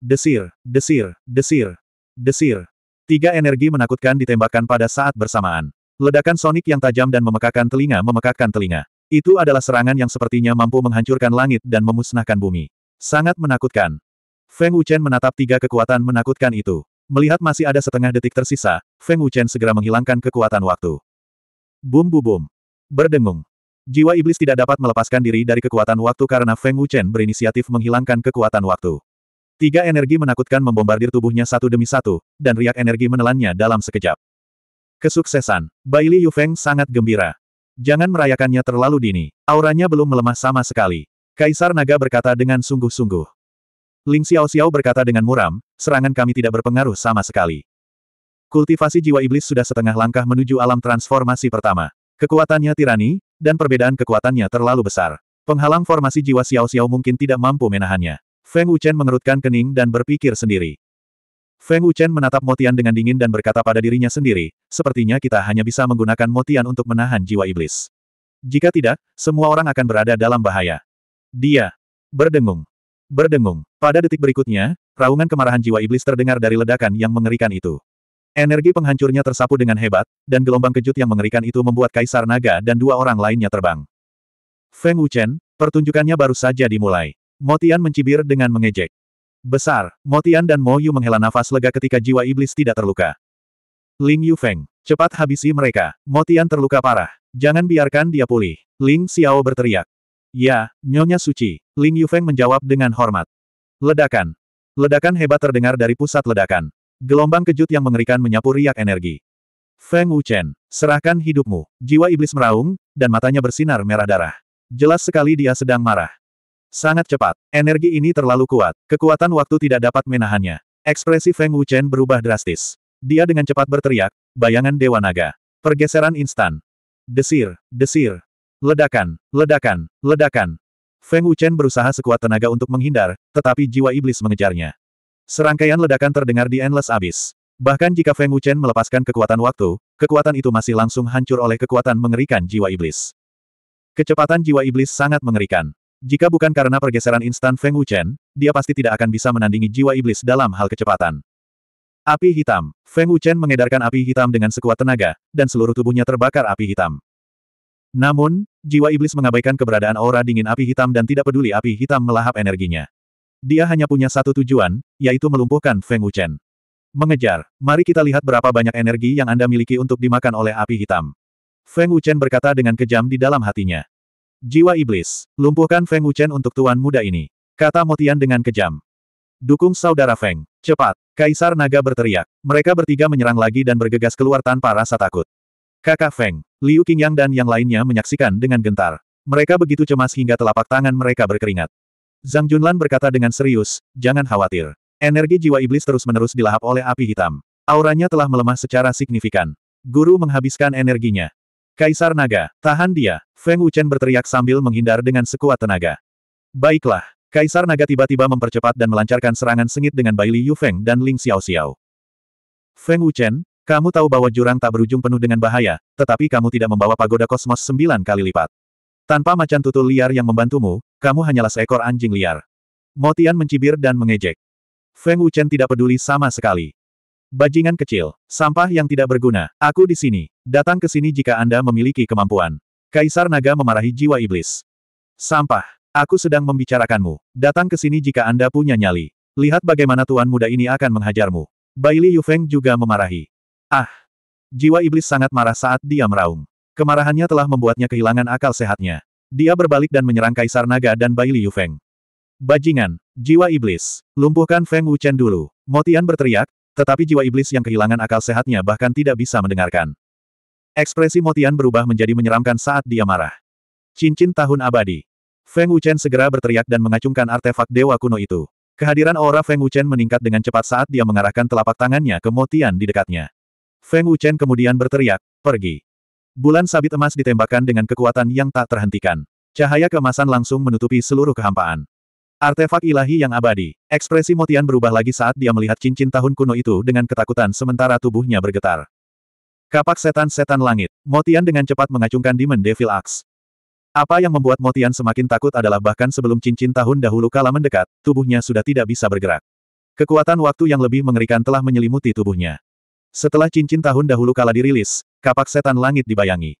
Speaker 1: Desir, desir, desir, desir. Tiga energi menakutkan ditembakkan pada saat bersamaan. Ledakan sonik yang tajam dan memekakan telinga memekakkan telinga. Itu adalah serangan yang sepertinya mampu menghancurkan langit dan memusnahkan bumi. Sangat menakutkan. Feng Wuchen menatap tiga kekuatan menakutkan itu. Melihat masih ada setengah detik tersisa, Feng Wuchen segera menghilangkan kekuatan waktu. Bum bu bum. Berdengung. Jiwa iblis tidak dapat melepaskan diri dari kekuatan waktu karena Feng Wuchen berinisiatif menghilangkan kekuatan waktu. Tiga energi menakutkan membombardir tubuhnya satu demi satu, dan riak energi menelannya dalam sekejap. Kesuksesan. Baili Yufeng sangat gembira. Jangan merayakannya terlalu dini. Auranya belum melemah sama sekali. Kaisar Naga berkata dengan sungguh-sungguh. Ling Xiao Xiao berkata dengan muram, serangan kami tidak berpengaruh sama sekali. Kultivasi jiwa iblis sudah setengah langkah menuju alam transformasi pertama. Kekuatannya tirani, dan perbedaan kekuatannya terlalu besar. Penghalang formasi jiwa Xiao Xiao mungkin tidak mampu menahannya. Feng Wuchen mengerutkan kening dan berpikir sendiri. Feng Wuchen menatap Motian dengan dingin dan berkata pada dirinya sendiri, sepertinya kita hanya bisa menggunakan Motian untuk menahan jiwa iblis. Jika tidak, semua orang akan berada dalam bahaya. Dia berdengung. Berdengung. Pada detik berikutnya, raungan kemarahan jiwa iblis terdengar dari ledakan yang mengerikan itu. Energi penghancurnya tersapu dengan hebat, dan gelombang kejut yang mengerikan itu membuat Kaisar Naga dan dua orang lainnya terbang. Feng Wuchen, pertunjukannya baru saja dimulai. Motian mencibir dengan mengejek. Besar, Motian dan Mo Yu menghela nafas lega ketika jiwa iblis tidak terluka. Ling Yu Feng, cepat habisi mereka. Motian terluka parah. Jangan biarkan dia pulih. Ling Xiao berteriak. Ya, Nyonya Suci. Ling Yufeng menjawab dengan hormat. Ledakan. Ledakan hebat terdengar dari pusat ledakan. Gelombang kejut yang mengerikan menyapu riak energi. Feng Wuchen, serahkan hidupmu. Jiwa iblis meraung, dan matanya bersinar merah darah. Jelas sekali dia sedang marah. Sangat cepat. Energi ini terlalu kuat. Kekuatan waktu tidak dapat menahannya. Ekspresi Feng Wuchen berubah drastis. Dia dengan cepat berteriak, bayangan Dewa Naga. Pergeseran instan. Desir, desir. Ledakan, ledakan, ledakan. Feng Wuchen berusaha sekuat tenaga untuk menghindar, tetapi jiwa iblis mengejarnya. Serangkaian ledakan terdengar di Endless Abyss. Bahkan jika Feng Wuchen melepaskan kekuatan waktu, kekuatan itu masih langsung hancur oleh kekuatan mengerikan jiwa iblis. Kecepatan jiwa iblis sangat mengerikan. Jika bukan karena pergeseran instan Feng Wuchen, dia pasti tidak akan bisa menandingi jiwa iblis dalam hal kecepatan. Api hitam. Feng Wuchen mengedarkan api hitam dengan sekuat tenaga, dan seluruh tubuhnya terbakar api hitam. Namun, jiwa iblis mengabaikan keberadaan aura dingin api hitam dan tidak peduli api hitam melahap energinya. Dia hanya punya satu tujuan, yaitu melumpuhkan Feng Wuchen. Mengejar, mari kita lihat berapa banyak energi yang Anda miliki untuk dimakan oleh api hitam. Feng Wuchen berkata dengan kejam di dalam hatinya. Jiwa iblis, lumpuhkan Feng Wuchen untuk tuan muda ini. Kata Motian dengan kejam. Dukung saudara Feng, cepat. Kaisar naga berteriak. Mereka bertiga menyerang lagi dan bergegas keluar tanpa rasa takut. Kakak Feng, Liu Qingyang dan yang lainnya menyaksikan dengan gentar. Mereka begitu cemas hingga telapak tangan mereka berkeringat. Zhang Junlan berkata dengan serius, jangan khawatir. Energi jiwa iblis terus-menerus dilahap oleh api hitam. Auranya telah melemah secara signifikan. Guru menghabiskan energinya. Kaisar Naga, tahan dia. Feng Wuchen berteriak sambil menghindar dengan sekuat tenaga. Baiklah. Kaisar Naga tiba-tiba mempercepat dan melancarkan serangan sengit dengan Bai Yu Feng dan Ling Xiao Xiao. Feng Wuchen, kamu tahu bahwa jurang tak berujung penuh dengan bahaya, tetapi kamu tidak membawa pagoda kosmos sembilan kali lipat. Tanpa macan tutul liar yang membantumu, kamu hanyalah seekor anjing liar. Motian mencibir dan mengejek. Feng Wuchen tidak peduli sama sekali. Bajingan kecil, sampah yang tidak berguna, aku di sini. Datang ke sini jika Anda memiliki kemampuan. Kaisar Naga memarahi jiwa iblis. Sampah, aku sedang membicarakanmu. Datang ke sini jika Anda punya nyali. Lihat bagaimana tuan muda ini akan menghajarmu. Bailey Yufeng juga memarahi. Ah! Jiwa iblis sangat marah saat dia meraung. Kemarahannya telah membuatnya kehilangan akal sehatnya. Dia berbalik dan menyerang Kaisar Naga dan Bai Liu Feng. Bajingan, jiwa iblis, lumpuhkan Feng Wuchen dulu. Motian berteriak, tetapi jiwa iblis yang kehilangan akal sehatnya bahkan tidak bisa mendengarkan. Ekspresi Motian berubah menjadi menyeramkan saat dia marah. Cincin tahun abadi. Feng Wuchen segera berteriak dan mengacungkan artefak dewa kuno itu. Kehadiran aura Feng Wuchen meningkat dengan cepat saat dia mengarahkan telapak tangannya ke Motian di dekatnya. Feng Wuchen kemudian berteriak, pergi. Bulan sabit emas ditembakkan dengan kekuatan yang tak terhentikan. Cahaya kemasan langsung menutupi seluruh kehampaan. Artefak ilahi yang abadi. Ekspresi Motian berubah lagi saat dia melihat cincin tahun kuno itu dengan ketakutan sementara tubuhnya bergetar. Kapak setan-setan langit. Motian dengan cepat mengacungkan Demon Devil Axe. Apa yang membuat Motian semakin takut adalah bahkan sebelum cincin tahun dahulu kala mendekat, tubuhnya sudah tidak bisa bergerak. Kekuatan waktu yang lebih mengerikan telah menyelimuti tubuhnya. Setelah cincin tahun dahulu kala dirilis, kapak setan langit dibayangi.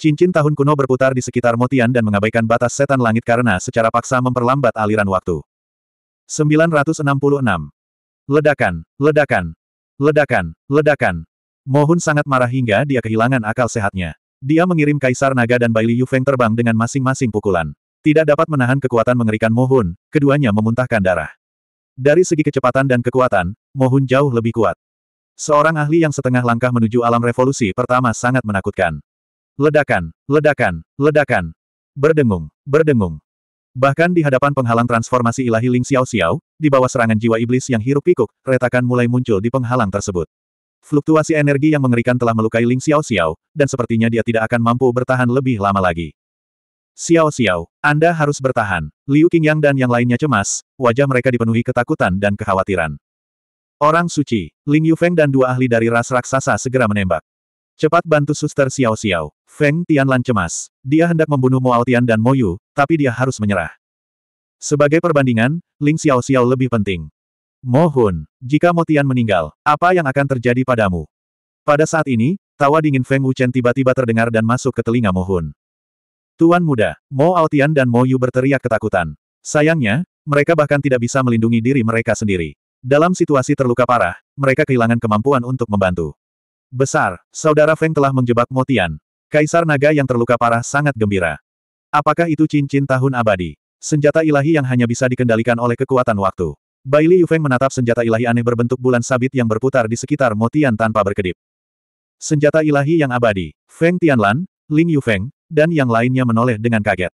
Speaker 1: Cincin tahun kuno berputar di sekitar Motian dan mengabaikan batas setan langit karena secara paksa memperlambat aliran waktu. 966. Ledakan, ledakan, ledakan, ledakan. Mohun sangat marah hingga dia kehilangan akal sehatnya. Dia mengirim Kaisar Naga dan Baili Yufeng terbang dengan masing-masing pukulan. Tidak dapat menahan kekuatan mengerikan Mohun, keduanya memuntahkan darah. Dari segi kecepatan dan kekuatan, Mohun jauh lebih kuat. Seorang ahli yang setengah langkah menuju alam revolusi pertama sangat menakutkan. Ledakan, ledakan, ledakan. Berdengung, berdengung. Bahkan di hadapan penghalang transformasi ilahi Ling Xiao Xiao, di bawah serangan jiwa iblis yang hirup pikuk, retakan mulai muncul di penghalang tersebut. Fluktuasi energi yang mengerikan telah melukai Ling Xiao Xiao, dan sepertinya dia tidak akan mampu bertahan lebih lama lagi. Xiao Xiao, Anda harus bertahan. Liu Qingyang dan yang lainnya cemas, wajah mereka dipenuhi ketakutan dan kekhawatiran. Orang suci, Ling Yu Feng dan dua ahli dari ras raksasa segera menembak. Cepat bantu suster Xiao Xiao. Feng Tianlan cemas. Dia hendak membunuh Mo Tian dan Mo Yu, tapi dia harus menyerah. Sebagai perbandingan, Ling Xiao Xiao lebih penting. Mohun, jika Mo Tian meninggal, apa yang akan terjadi padamu? Pada saat ini, tawa dingin Feng Wu Chen tiba-tiba terdengar dan masuk ke telinga Mo Hun. Tuan muda, Mo Altian dan Mo Yu berteriak ketakutan. Sayangnya, mereka bahkan tidak bisa melindungi diri mereka sendiri. Dalam situasi terluka parah, mereka kehilangan kemampuan untuk membantu. Besar, saudara Feng telah menjebak Motian. Kaisar naga yang terluka parah sangat gembira. Apakah itu cincin tahun abadi? Senjata ilahi yang hanya bisa dikendalikan oleh kekuatan waktu. Baili Yufeng menatap senjata ilahi aneh berbentuk bulan sabit yang berputar di sekitar Motian tanpa berkedip. Senjata ilahi yang abadi, Feng Tianlan, Ling Yufeng, dan yang lainnya menoleh dengan kaget.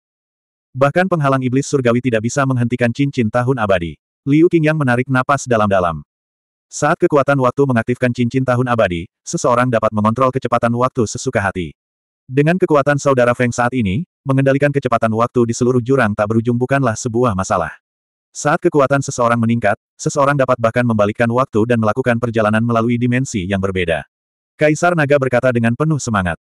Speaker 1: Bahkan penghalang iblis surgawi tidak bisa menghentikan cincin tahun abadi. Liu Qingyang menarik napas dalam-dalam. Saat kekuatan waktu mengaktifkan cincin tahun abadi, seseorang dapat mengontrol kecepatan waktu sesuka hati. Dengan kekuatan saudara Feng saat ini, mengendalikan kecepatan waktu di seluruh jurang tak berujung bukanlah sebuah masalah. Saat kekuatan seseorang meningkat, seseorang dapat bahkan membalikkan waktu dan melakukan perjalanan melalui dimensi yang berbeda. Kaisar Naga berkata dengan penuh semangat.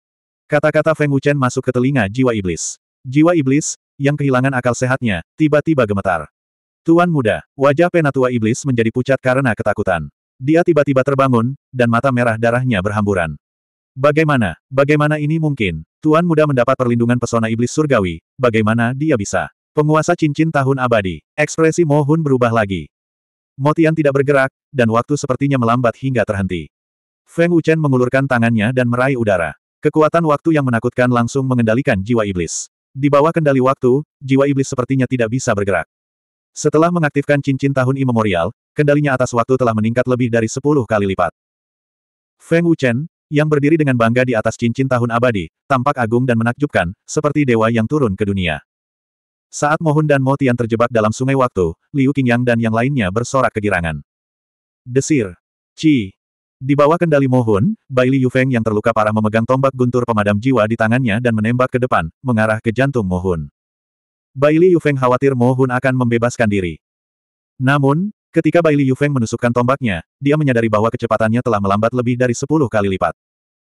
Speaker 1: Kata-kata Feng Wuchen masuk ke telinga jiwa iblis. Jiwa iblis, yang kehilangan akal sehatnya, tiba-tiba gemetar. Tuan muda, wajah penatua iblis menjadi pucat karena ketakutan. Dia tiba-tiba terbangun, dan mata merah darahnya berhamburan. Bagaimana, bagaimana ini mungkin? Tuan muda mendapat perlindungan pesona iblis surgawi, bagaimana dia bisa? Penguasa cincin tahun abadi, ekspresi Mohun berubah lagi. Motian tidak bergerak, dan waktu sepertinya melambat hingga terhenti. Feng Wuchen mengulurkan tangannya dan meraih udara. Kekuatan waktu yang menakutkan langsung mengendalikan jiwa iblis. Di bawah kendali waktu, jiwa iblis sepertinya tidak bisa bergerak. Setelah mengaktifkan cincin tahun imemorial, kendalinya atas waktu telah meningkat lebih dari 10 kali lipat. Feng Wuchen, yang berdiri dengan bangga di atas cincin tahun abadi, tampak agung dan menakjubkan, seperti dewa yang turun ke dunia. Saat Mohun dan Motian terjebak dalam sungai waktu, Liu Qingyang dan yang lainnya bersorak kegirangan. Desir. Chi, Di bawah kendali Mohun, Bai Li Yufeng yang terluka parah memegang tombak guntur pemadam jiwa di tangannya dan menembak ke depan, mengarah ke jantung Mohun. Baili Yufeng khawatir Mo Hun akan membebaskan diri. Namun, ketika Baili Yufeng menusukkan tombaknya, dia menyadari bahwa kecepatannya telah melambat lebih dari sepuluh kali lipat.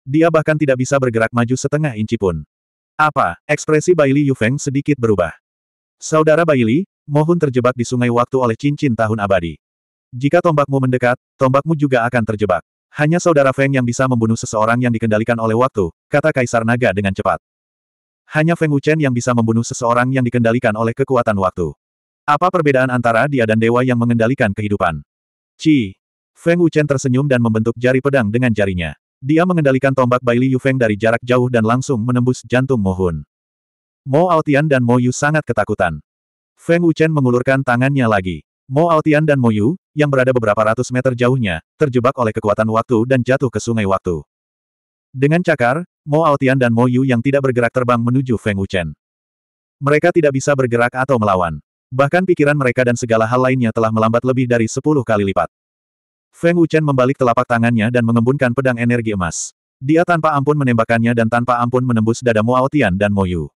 Speaker 1: Dia bahkan tidak bisa bergerak maju setengah inci pun. Apa? Ekspresi Baili Yufeng sedikit berubah. Saudara Baili, Mo terjebak di sungai waktu oleh cincin tahun abadi. Jika tombakmu mendekat, tombakmu juga akan terjebak. Hanya saudara Feng yang bisa membunuh seseorang yang dikendalikan oleh waktu, kata Kaisar Naga dengan cepat. Hanya Feng Wuchen yang bisa membunuh seseorang yang dikendalikan oleh kekuatan waktu. Apa perbedaan antara dia dan dewa yang mengendalikan kehidupan? Ci. Feng Wuchen tersenyum dan membentuk jari pedang dengan jarinya. Dia mengendalikan tombak Bai Yu Feng dari jarak jauh dan langsung menembus jantung Mo Hun. Mo Aotian dan Mo Yu sangat ketakutan. Feng Wuchen mengulurkan tangannya lagi. Mo Aotian dan Mo Yu, yang berada beberapa ratus meter jauhnya, terjebak oleh kekuatan waktu dan jatuh ke sungai waktu. Dengan cakar, Mo Aotian dan Mo Yu yang tidak bergerak terbang menuju Feng Wuchen. Mereka tidak bisa bergerak atau melawan. Bahkan pikiran mereka dan segala hal lainnya telah melambat lebih dari sepuluh kali lipat. Feng Wuchen membalik telapak tangannya dan mengembunkan pedang energi emas. Dia tanpa ampun menembakkannya dan tanpa ampun menembus dada Mo Aotian dan Mo Yu.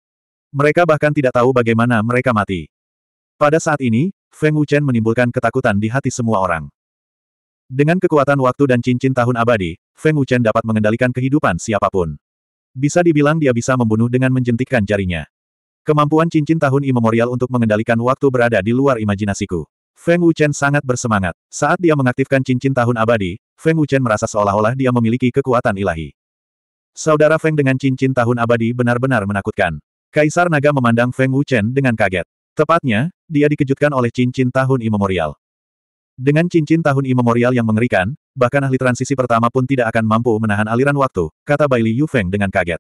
Speaker 1: Mereka bahkan tidak tahu bagaimana mereka mati. Pada saat ini, Feng Wuchen menimbulkan ketakutan di hati semua orang. Dengan kekuatan waktu dan cincin tahun abadi, Feng Wuchen dapat mengendalikan kehidupan siapapun. Bisa dibilang dia bisa membunuh dengan menjentikkan jarinya. Kemampuan cincin tahun imemorial untuk mengendalikan waktu berada di luar imajinasiku. Feng Wuchen sangat bersemangat. Saat dia mengaktifkan cincin tahun abadi, Feng Wuchen merasa seolah-olah dia memiliki kekuatan ilahi. Saudara Feng dengan cincin tahun abadi benar-benar menakutkan. Kaisar Naga memandang Feng Wuchen dengan kaget. Tepatnya, dia dikejutkan oleh cincin tahun imemorial. Dengan cincin tahun imemorial yang mengerikan, bahkan ahli transisi pertama pun tidak akan mampu menahan aliran waktu, kata Baili Feng dengan kaget.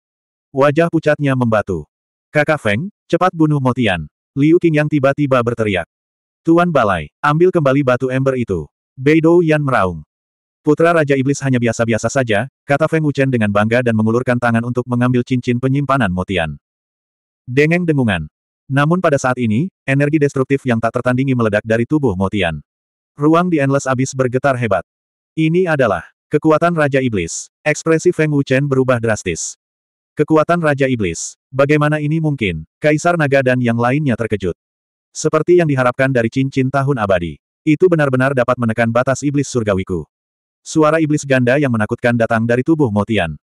Speaker 1: Wajah pucatnya membatu. Kakak Feng, cepat bunuh Motian. Liu Qing yang tiba-tiba berteriak. Tuan Balai, ambil kembali batu ember itu. Beidou Yan meraung. Putra Raja Iblis hanya biasa-biasa saja, kata Feng Wuchen dengan bangga dan mengulurkan tangan untuk mengambil cincin penyimpanan Motian. Dengeng dengungan. Namun pada saat ini, energi destruktif yang tak tertandingi meledak dari tubuh Motian. Ruang di Endless Abyss bergetar hebat. Ini adalah kekuatan Raja Iblis. Ekspresi Feng Wuchen berubah drastis. Kekuatan Raja Iblis. Bagaimana ini mungkin? Kaisar Naga dan yang lainnya terkejut. Seperti yang diharapkan dari cincin tahun abadi. Itu benar-benar dapat menekan batas iblis surgawiku. Suara iblis ganda yang menakutkan datang dari tubuh Motian.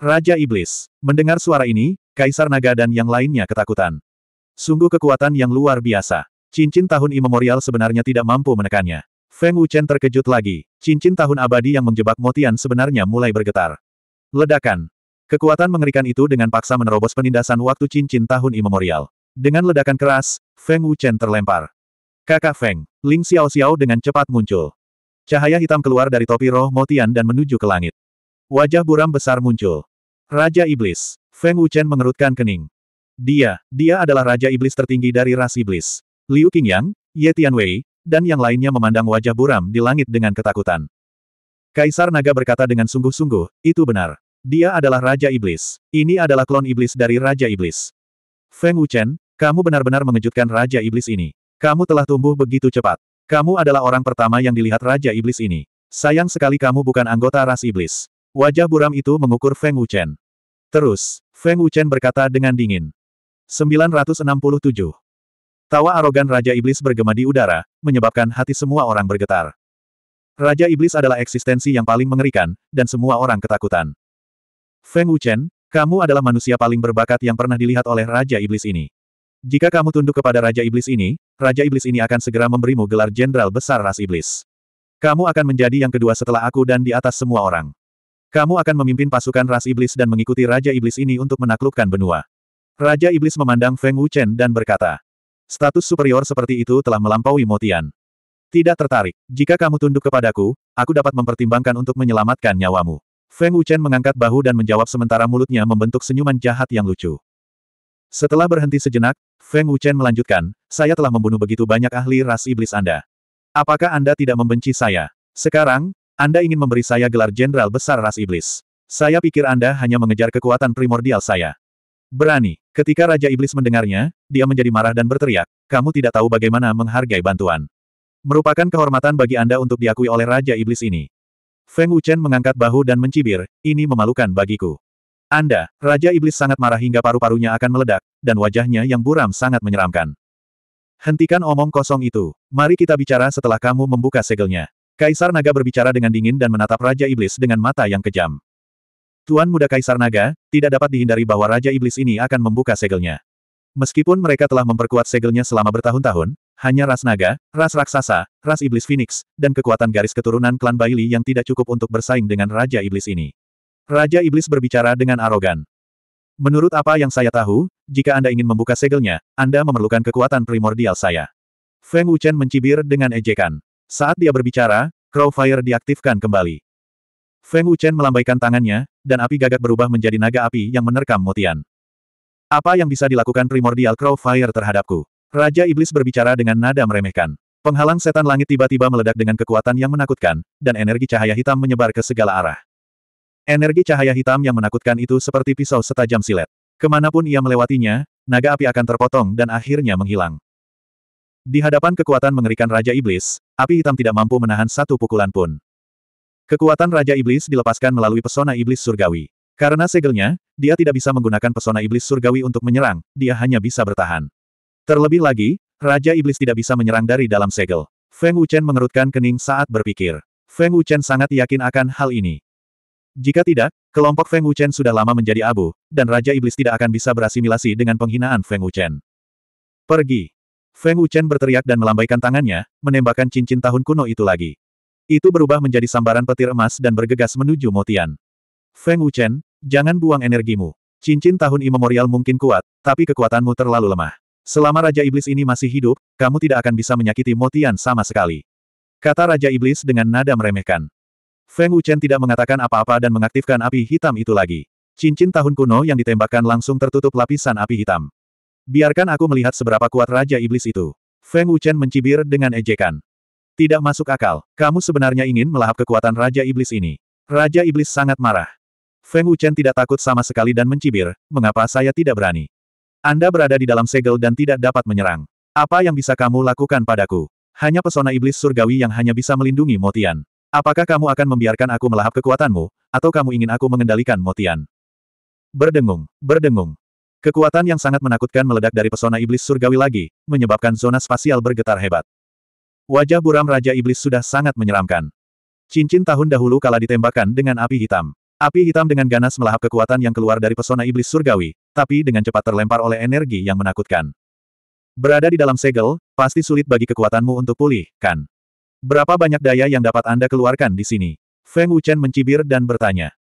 Speaker 1: Raja Iblis. Mendengar suara ini, Kaisar Naga dan yang lainnya ketakutan. Sungguh kekuatan yang luar biasa. Cincin tahun imemorial sebenarnya tidak mampu menekannya. Feng Wuchen terkejut lagi. Cincin tahun abadi yang menjebak Motian sebenarnya mulai bergetar. Ledakan. Kekuatan mengerikan itu dengan paksa menerobos penindasan waktu cincin tahun imemorial. Dengan ledakan keras, Feng Wuchen terlempar. Kakak Feng, Ling Xiao Xiao dengan cepat muncul. Cahaya hitam keluar dari topi roh Motian dan menuju ke langit. Wajah buram besar muncul. Raja Iblis. Feng Wuchen mengerutkan kening. Dia, dia adalah Raja Iblis tertinggi dari ras Iblis. Liu Qingyang, Ye Tianwei, dan yang lainnya memandang wajah buram di langit dengan ketakutan. Kaisar Naga berkata dengan sungguh-sungguh, itu benar. Dia adalah Raja Iblis. Ini adalah klon Iblis dari Raja Iblis. Feng Wuchen, kamu benar-benar mengejutkan Raja Iblis ini. Kamu telah tumbuh begitu cepat. Kamu adalah orang pertama yang dilihat Raja Iblis ini. Sayang sekali kamu bukan anggota ras Iblis. Wajah buram itu mengukur Feng Wuchen. Terus, Feng Wuchen berkata dengan dingin. 967. Tawa arogan Raja Iblis bergema di udara, menyebabkan hati semua orang bergetar. Raja Iblis adalah eksistensi yang paling mengerikan, dan semua orang ketakutan. Feng Wuchen, kamu adalah manusia paling berbakat yang pernah dilihat oleh Raja Iblis ini. Jika kamu tunduk kepada Raja Iblis ini, Raja Iblis ini akan segera memberimu gelar Jenderal Besar Ras Iblis. Kamu akan menjadi yang kedua setelah aku dan di atas semua orang. Kamu akan memimpin pasukan ras iblis dan mengikuti Raja Iblis ini untuk menaklukkan benua. Raja Iblis memandang Feng Wuchen dan berkata, Status superior seperti itu telah melampaui Motian. Tidak tertarik. Jika kamu tunduk kepadaku, aku dapat mempertimbangkan untuk menyelamatkan nyawamu. Feng Wuchen mengangkat bahu dan menjawab sementara mulutnya membentuk senyuman jahat yang lucu. Setelah berhenti sejenak, Feng Wuchen melanjutkan, saya telah membunuh begitu banyak ahli ras iblis Anda. Apakah Anda tidak membenci saya? Sekarang, Anda ingin memberi saya gelar jenderal besar ras iblis. Saya pikir Anda hanya mengejar kekuatan primordial saya. Berani. Ketika Raja Iblis mendengarnya, dia menjadi marah dan berteriak, kamu tidak tahu bagaimana menghargai bantuan. Merupakan kehormatan bagi Anda untuk diakui oleh Raja Iblis ini. Feng Wuchen mengangkat bahu dan mencibir, ini memalukan bagiku. Anda, Raja Iblis sangat marah hingga paru-parunya akan meledak, dan wajahnya yang buram sangat menyeramkan. Hentikan omong kosong itu, mari kita bicara setelah kamu membuka segelnya. Kaisar Naga berbicara dengan dingin dan menatap Raja Iblis dengan mata yang kejam. Tuan Muda Kaisar Naga, tidak dapat dihindari bahwa Raja Iblis ini akan membuka segelnya. Meskipun mereka telah memperkuat segelnya selama bertahun-tahun, hanya ras naga, ras raksasa, ras iblis phoenix, dan kekuatan garis keturunan klan Baili yang tidak cukup untuk bersaing dengan Raja Iblis ini. Raja Iblis berbicara dengan arogan. Menurut apa yang saya tahu, jika Anda ingin membuka segelnya, Anda memerlukan kekuatan primordial saya. Feng Wuchen mencibir dengan ejekan. Saat dia berbicara, Crowfire diaktifkan kembali. Feng Wuchen melambaikan tangannya, dan api gagak berubah menjadi naga api yang menerkam Motian. Apa yang bisa dilakukan primordial Crowfire terhadapku? Raja Iblis berbicara dengan nada meremehkan. Penghalang setan langit tiba-tiba meledak dengan kekuatan yang menakutkan, dan energi cahaya hitam menyebar ke segala arah. Energi cahaya hitam yang menakutkan itu seperti pisau setajam silet. Kemanapun ia melewatinya, naga api akan terpotong dan akhirnya menghilang. Di hadapan kekuatan mengerikan Raja Iblis, api hitam tidak mampu menahan satu pukulan pun. Kekuatan Raja Iblis dilepaskan melalui pesona iblis surgawi. Karena segelnya, dia tidak bisa menggunakan pesona iblis surgawi untuk menyerang, dia hanya bisa bertahan. Terlebih lagi, Raja Iblis tidak bisa menyerang dari dalam segel. Feng Wuchen mengerutkan kening saat berpikir. Feng Wuchen sangat yakin akan hal ini. Jika tidak, kelompok Feng Wuchen sudah lama menjadi abu, dan Raja Iblis tidak akan bisa berasimilasi dengan penghinaan Feng Wuchen. Pergi! Feng Wuchen berteriak dan melambaikan tangannya, menembakkan cincin tahun kuno itu lagi. Itu berubah menjadi sambaran petir emas dan bergegas menuju Motian. Feng Wuchen, jangan buang energimu. Cincin tahun imemorial mungkin kuat, tapi kekuatanmu terlalu lemah. Selama Raja Iblis ini masih hidup, kamu tidak akan bisa menyakiti Motian sama sekali. Kata Raja Iblis dengan nada meremehkan. Feng Wuchen tidak mengatakan apa-apa dan mengaktifkan api hitam itu lagi. Cincin tahun kuno yang ditembakkan langsung tertutup lapisan api hitam. Biarkan aku melihat seberapa kuat Raja Iblis itu. Feng Wuchen mencibir dengan ejekan. Tidak masuk akal, kamu sebenarnya ingin melahap kekuatan Raja Iblis ini. Raja Iblis sangat marah. Feng Wuchen tidak takut sama sekali dan mencibir, mengapa saya tidak berani? Anda berada di dalam segel dan tidak dapat menyerang. Apa yang bisa kamu lakukan padaku? Hanya pesona iblis surgawi yang hanya bisa melindungi Motian. Apakah kamu akan membiarkan aku melahap kekuatanmu, atau kamu ingin aku mengendalikan Motian? Berdengung, berdengung. Kekuatan yang sangat menakutkan meledak dari pesona iblis surgawi lagi, menyebabkan zona spasial bergetar hebat. Wajah buram Raja Iblis sudah sangat menyeramkan. Cincin tahun dahulu kala ditembakkan dengan api hitam. Api hitam dengan ganas melahap kekuatan yang keluar dari pesona iblis surgawi, tapi dengan cepat terlempar oleh energi yang menakutkan. Berada di dalam segel, pasti sulit bagi kekuatanmu untuk pulih, kan? Berapa banyak daya yang dapat Anda keluarkan di sini? Feng Wuchen mencibir dan bertanya.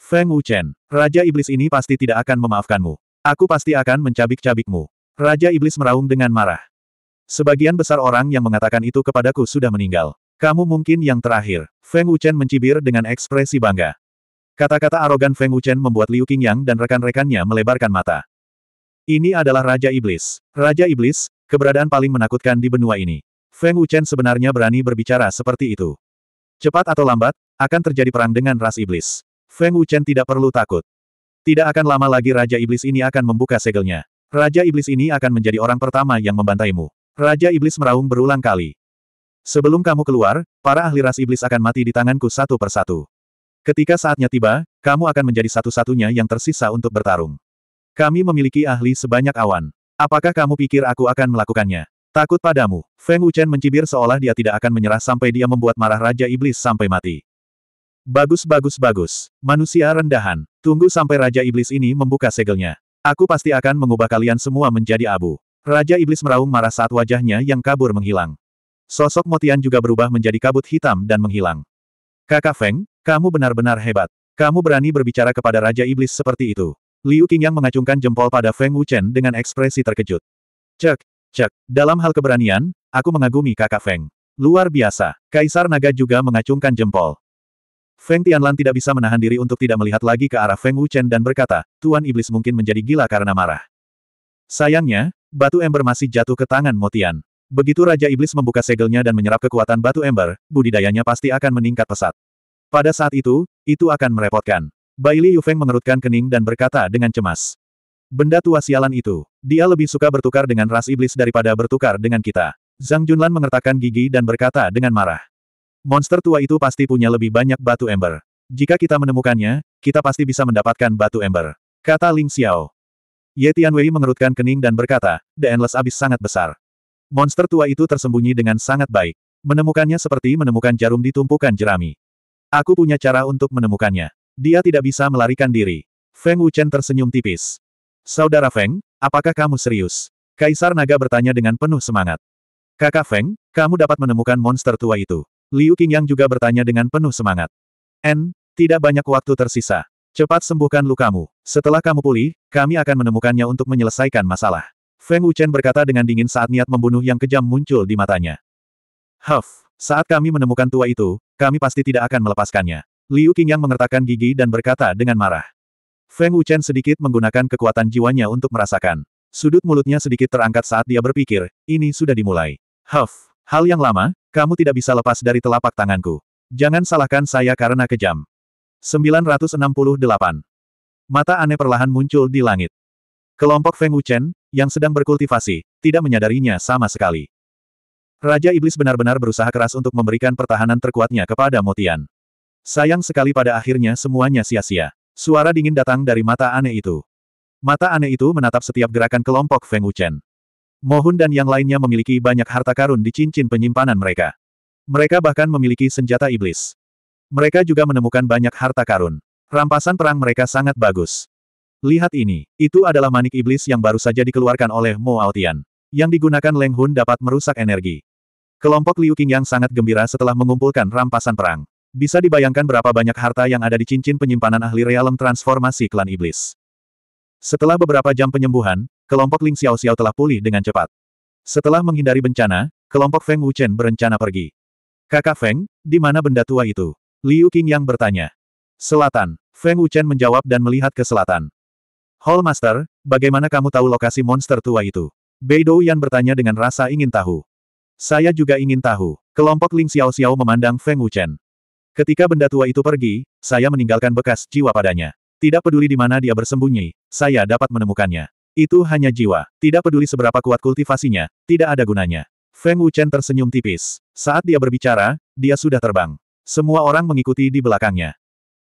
Speaker 1: Feng Wuchen, Raja Iblis ini pasti tidak akan memaafkanmu. Aku pasti akan mencabik-cabikmu. Raja Iblis meraung dengan marah. Sebagian besar orang yang mengatakan itu kepadaku sudah meninggal. Kamu mungkin yang terakhir. Feng Wuchen mencibir dengan ekspresi bangga. Kata-kata arogan Feng Wuchen membuat Liu Qingyang dan rekan-rekannya melebarkan mata. Ini adalah Raja Iblis. Raja Iblis, keberadaan paling menakutkan di benua ini. Feng Wuchen sebenarnya berani berbicara seperti itu. Cepat atau lambat, akan terjadi perang dengan ras iblis. Feng Wuchen tidak perlu takut. Tidak akan lama lagi Raja Iblis ini akan membuka segelnya. Raja Iblis ini akan menjadi orang pertama yang membantaimu. Raja Iblis meraung berulang kali. Sebelum kamu keluar, para ahli ras iblis akan mati di tanganku satu persatu. Ketika saatnya tiba, kamu akan menjadi satu-satunya yang tersisa untuk bertarung. Kami memiliki ahli sebanyak awan. Apakah kamu pikir aku akan melakukannya? Takut padamu. Feng Wuchen mencibir seolah dia tidak akan menyerah sampai dia membuat marah Raja Iblis sampai mati. Bagus bagus bagus. Manusia rendahan. Tunggu sampai Raja Iblis ini membuka segelnya. Aku pasti akan mengubah kalian semua menjadi abu. Raja Iblis meraung marah saat wajahnya yang kabur menghilang. Sosok Motian juga berubah menjadi kabut hitam dan menghilang. Kakak Feng, kamu benar-benar hebat. Kamu berani berbicara kepada Raja Iblis seperti itu. Liu Qingyang mengacungkan jempol pada Feng Wuchen dengan ekspresi terkejut. Cek, cek, dalam hal keberanian, aku mengagumi kakak Feng. Luar biasa, Kaisar Naga juga mengacungkan jempol. Feng Tianlan tidak bisa menahan diri untuk tidak melihat lagi ke arah Feng Wuchen dan berkata, Tuan Iblis mungkin menjadi gila karena marah. Sayangnya, Batu ember masih jatuh ke tangan Motian. Begitu Raja Iblis membuka segelnya dan menyerap kekuatan batu ember, budidayanya pasti akan meningkat pesat. Pada saat itu, itu akan merepotkan. Baili Yufeng mengerutkan kening dan berkata dengan cemas. Benda tua sialan itu, dia lebih suka bertukar dengan ras iblis daripada bertukar dengan kita. Zhang Junlan mengertakkan gigi dan berkata dengan marah. Monster tua itu pasti punya lebih banyak batu ember. Jika kita menemukannya, kita pasti bisa mendapatkan batu ember. Kata Ling Xiao. Ye Tianwei mengerutkan kening dan berkata, The Endless Abyss sangat besar. Monster tua itu tersembunyi dengan sangat baik. Menemukannya seperti menemukan jarum di tumpukan jerami. Aku punya cara untuk menemukannya. Dia tidak bisa melarikan diri. Feng Wuchen tersenyum tipis. Saudara Feng, apakah kamu serius? Kaisar Naga bertanya dengan penuh semangat. Kakak Feng, kamu dapat menemukan monster tua itu. Liu Qingyang juga bertanya dengan penuh semangat. N, tidak banyak waktu tersisa. Cepat sembuhkan lukamu. Setelah kamu pulih, kami akan menemukannya untuk menyelesaikan masalah. Feng Wuchen berkata dengan dingin saat niat membunuh yang kejam muncul di matanya. Huff, saat kami menemukan tua itu, kami pasti tidak akan melepaskannya. Liu Qingyang mengertakkan gigi dan berkata dengan marah. Feng Wuchen sedikit menggunakan kekuatan jiwanya untuk merasakan. Sudut mulutnya sedikit terangkat saat dia berpikir, ini sudah dimulai. Huff, hal yang lama, kamu tidak bisa lepas dari telapak tanganku. Jangan salahkan saya karena kejam. 968. Mata aneh perlahan muncul di langit. Kelompok Feng Wuchen, yang sedang berkultivasi, tidak menyadarinya sama sekali. Raja Iblis benar-benar berusaha keras untuk memberikan pertahanan terkuatnya kepada Motian. Sayang sekali pada akhirnya semuanya sia-sia. Suara dingin datang dari mata aneh itu. Mata aneh itu menatap setiap gerakan kelompok Feng Wuchen. Mohun dan yang lainnya memiliki banyak harta karun di cincin penyimpanan mereka. Mereka bahkan memiliki senjata iblis. Mereka juga menemukan banyak harta karun. Rampasan perang mereka sangat bagus. Lihat ini, itu adalah manik iblis yang baru saja dikeluarkan oleh Mo Aotian. Yang digunakan Leng Hun dapat merusak energi. Kelompok Liu Qing yang sangat gembira setelah mengumpulkan rampasan perang. Bisa dibayangkan berapa banyak harta yang ada di cincin penyimpanan ahli realem transformasi klan iblis. Setelah beberapa jam penyembuhan, kelompok Ling Xiao Xiao telah pulih dengan cepat. Setelah menghindari bencana, kelompok Feng Wuchen berencana pergi. Kakak Feng, di mana benda tua itu? Liu yang bertanya. Selatan. Feng Wuchen menjawab dan melihat ke selatan. Hall Master, bagaimana kamu tahu lokasi monster tua itu? Beidou Yan bertanya dengan rasa ingin tahu. Saya juga ingin tahu. Kelompok Ling Xiao Xiao memandang Feng Wuchen. Ketika benda tua itu pergi, saya meninggalkan bekas jiwa padanya. Tidak peduli di mana dia bersembunyi, saya dapat menemukannya. Itu hanya jiwa. Tidak peduli seberapa kuat kultivasinya, tidak ada gunanya. Feng Wuchen tersenyum tipis. Saat dia berbicara, dia sudah terbang. Semua orang mengikuti di belakangnya.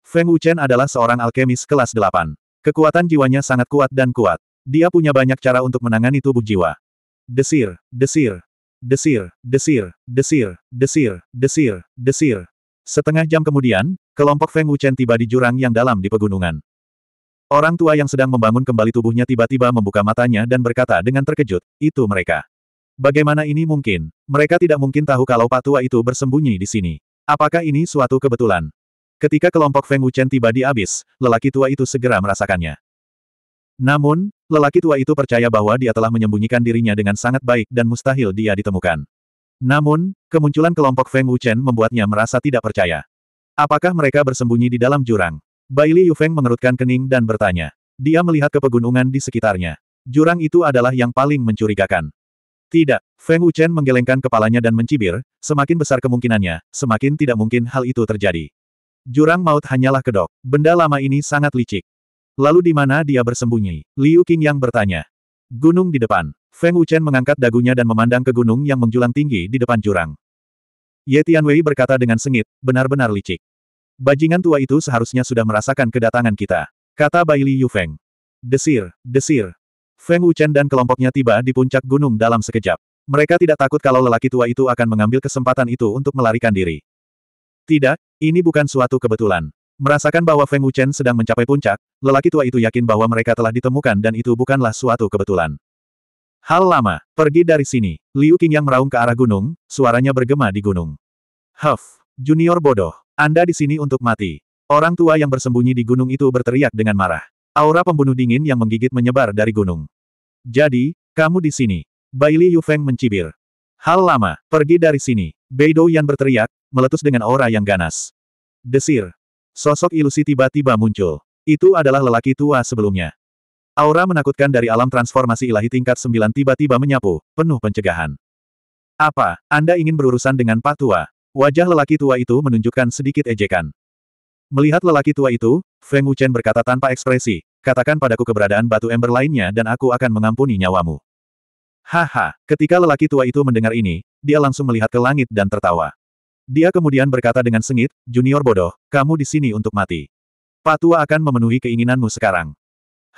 Speaker 1: Feng Wuchen adalah seorang alkemis kelas 8. Kekuatan jiwanya sangat kuat dan kuat. Dia punya banyak cara untuk menangani tubuh jiwa. Desir, desir, desir, desir, desir, desir, desir, desir. Setengah jam kemudian, kelompok Feng Wuchen tiba di jurang yang dalam di pegunungan. Orang tua yang sedang membangun kembali tubuhnya tiba-tiba membuka matanya dan berkata dengan terkejut, itu mereka. Bagaimana ini mungkin? Mereka tidak mungkin tahu kalau patua itu bersembunyi di sini. Apakah ini suatu kebetulan? Ketika kelompok Feng Wuchen tiba di abis, lelaki tua itu segera merasakannya. Namun, lelaki tua itu percaya bahwa dia telah menyembunyikan dirinya dengan sangat baik dan mustahil dia ditemukan. Namun, kemunculan kelompok Feng Wuchen membuatnya merasa tidak percaya. Apakah mereka bersembunyi di dalam jurang? Baili Yufeng mengerutkan kening dan bertanya. Dia melihat ke pegunungan di sekitarnya. Jurang itu adalah yang paling mencurigakan. Tidak, Feng Wuchen menggelengkan kepalanya dan mencibir, semakin besar kemungkinannya, semakin tidak mungkin hal itu terjadi. Jurang maut hanyalah kedok, benda lama ini sangat licik. Lalu di mana dia bersembunyi? Liu yang bertanya. Gunung di depan. Feng Wuchen mengangkat dagunya dan memandang ke gunung yang menjulang tinggi di depan jurang. Ye Tianwei berkata dengan sengit, benar-benar licik. Bajingan tua itu seharusnya sudah merasakan kedatangan kita. Kata Bai Li Feng. Desir, desir, Feng Wuchen dan kelompoknya tiba di puncak gunung dalam sekejap. Mereka tidak takut kalau lelaki tua itu akan mengambil kesempatan itu untuk melarikan diri. Tidak, ini bukan suatu kebetulan. Merasakan bahwa Feng Wuchen sedang mencapai puncak, lelaki tua itu yakin bahwa mereka telah ditemukan dan itu bukanlah suatu kebetulan. Hal lama, pergi dari sini. Liu yang meraung ke arah gunung, suaranya bergema di gunung. Huff, junior bodoh, Anda di sini untuk mati. Orang tua yang bersembunyi di gunung itu berteriak dengan marah. Aura pembunuh dingin yang menggigit menyebar dari gunung. Jadi, kamu di sini. Baili Yufeng mencibir. Hal lama, pergi dari sini. Beidou Yan berteriak, meletus dengan aura yang ganas. Desir. Sosok ilusi tiba-tiba muncul. Itu adalah lelaki tua sebelumnya. Aura menakutkan dari alam transformasi ilahi tingkat sembilan tiba-tiba menyapu, penuh pencegahan. Apa, Anda ingin berurusan dengan Pak Tua? Wajah lelaki tua itu menunjukkan sedikit ejekan. Melihat lelaki tua itu, Feng Wuchen berkata tanpa ekspresi, katakan padaku keberadaan batu ember lainnya dan aku akan mengampuni nyawamu. Haha, ketika lelaki tua itu mendengar ini, dia langsung melihat ke langit dan tertawa. Dia kemudian berkata dengan sengit, Junior bodoh, kamu di sini untuk mati. Patua akan memenuhi keinginanmu sekarang.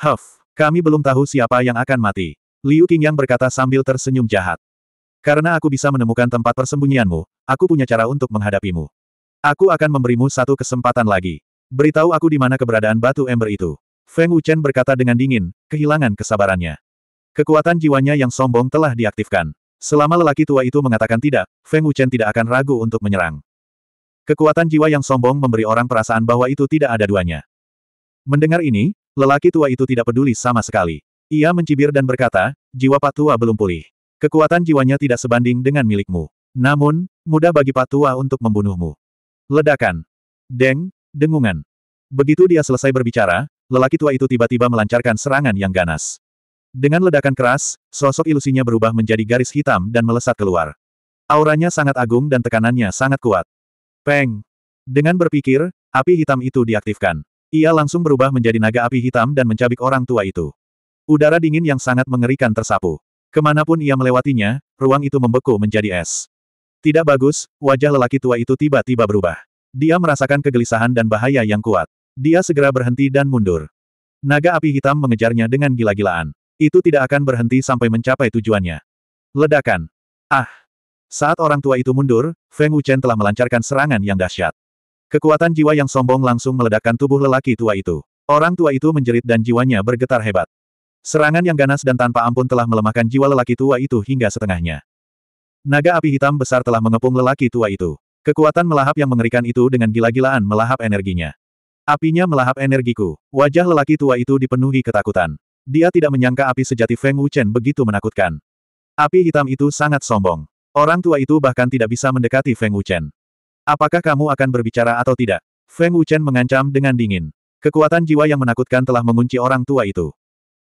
Speaker 1: Huff, kami belum tahu siapa yang akan mati. Liu Qingyang berkata sambil tersenyum jahat. Karena aku bisa menemukan tempat persembunyianmu, aku punya cara untuk menghadapimu. Aku akan memberimu satu kesempatan lagi. Beritahu aku di mana keberadaan batu ember itu. Feng Wuchen berkata dengan dingin, kehilangan kesabarannya. Kekuatan jiwanya yang sombong telah diaktifkan. Selama lelaki tua itu mengatakan tidak, Feng Wuchen tidak akan ragu untuk menyerang. Kekuatan jiwa yang sombong memberi orang perasaan bahwa itu tidak ada duanya. Mendengar ini, lelaki tua itu tidak peduli sama sekali. Ia mencibir dan berkata, jiwa patua belum pulih. Kekuatan jiwanya tidak sebanding dengan milikmu. Namun, mudah bagi patua untuk membunuhmu. Ledakan. Deng, dengungan. Begitu dia selesai berbicara, lelaki tua itu tiba-tiba melancarkan serangan yang ganas. Dengan ledakan keras, sosok ilusinya berubah menjadi garis hitam dan melesat keluar. Auranya sangat agung dan tekanannya sangat kuat. Peng! Dengan berpikir, api hitam itu diaktifkan. Ia langsung berubah menjadi naga api hitam dan mencabik orang tua itu. Udara dingin yang sangat mengerikan tersapu. Kemanapun ia melewatinya, ruang itu membeku menjadi es. Tidak bagus, wajah lelaki tua itu tiba-tiba berubah. Dia merasakan kegelisahan dan bahaya yang kuat. Dia segera berhenti dan mundur. Naga api hitam mengejarnya dengan gila-gilaan. Itu tidak akan berhenti sampai mencapai tujuannya. Ledakan. Ah! Saat orang tua itu mundur, Feng Wuchen telah melancarkan serangan yang dahsyat. Kekuatan jiwa yang sombong langsung meledakkan tubuh lelaki tua itu. Orang tua itu menjerit dan jiwanya bergetar hebat. Serangan yang ganas dan tanpa ampun telah melemahkan jiwa lelaki tua itu hingga setengahnya. Naga api hitam besar telah mengepung lelaki tua itu. Kekuatan melahap yang mengerikan itu dengan gila-gilaan melahap energinya. Apinya melahap energiku. Wajah lelaki tua itu dipenuhi ketakutan. Dia tidak menyangka api sejati Feng Wuchen begitu menakutkan. Api hitam itu sangat sombong. Orang tua itu bahkan tidak bisa mendekati Feng Wuchen. Apakah kamu akan berbicara atau tidak? Feng Wuchen mengancam dengan dingin. Kekuatan jiwa yang menakutkan telah mengunci orang tua itu.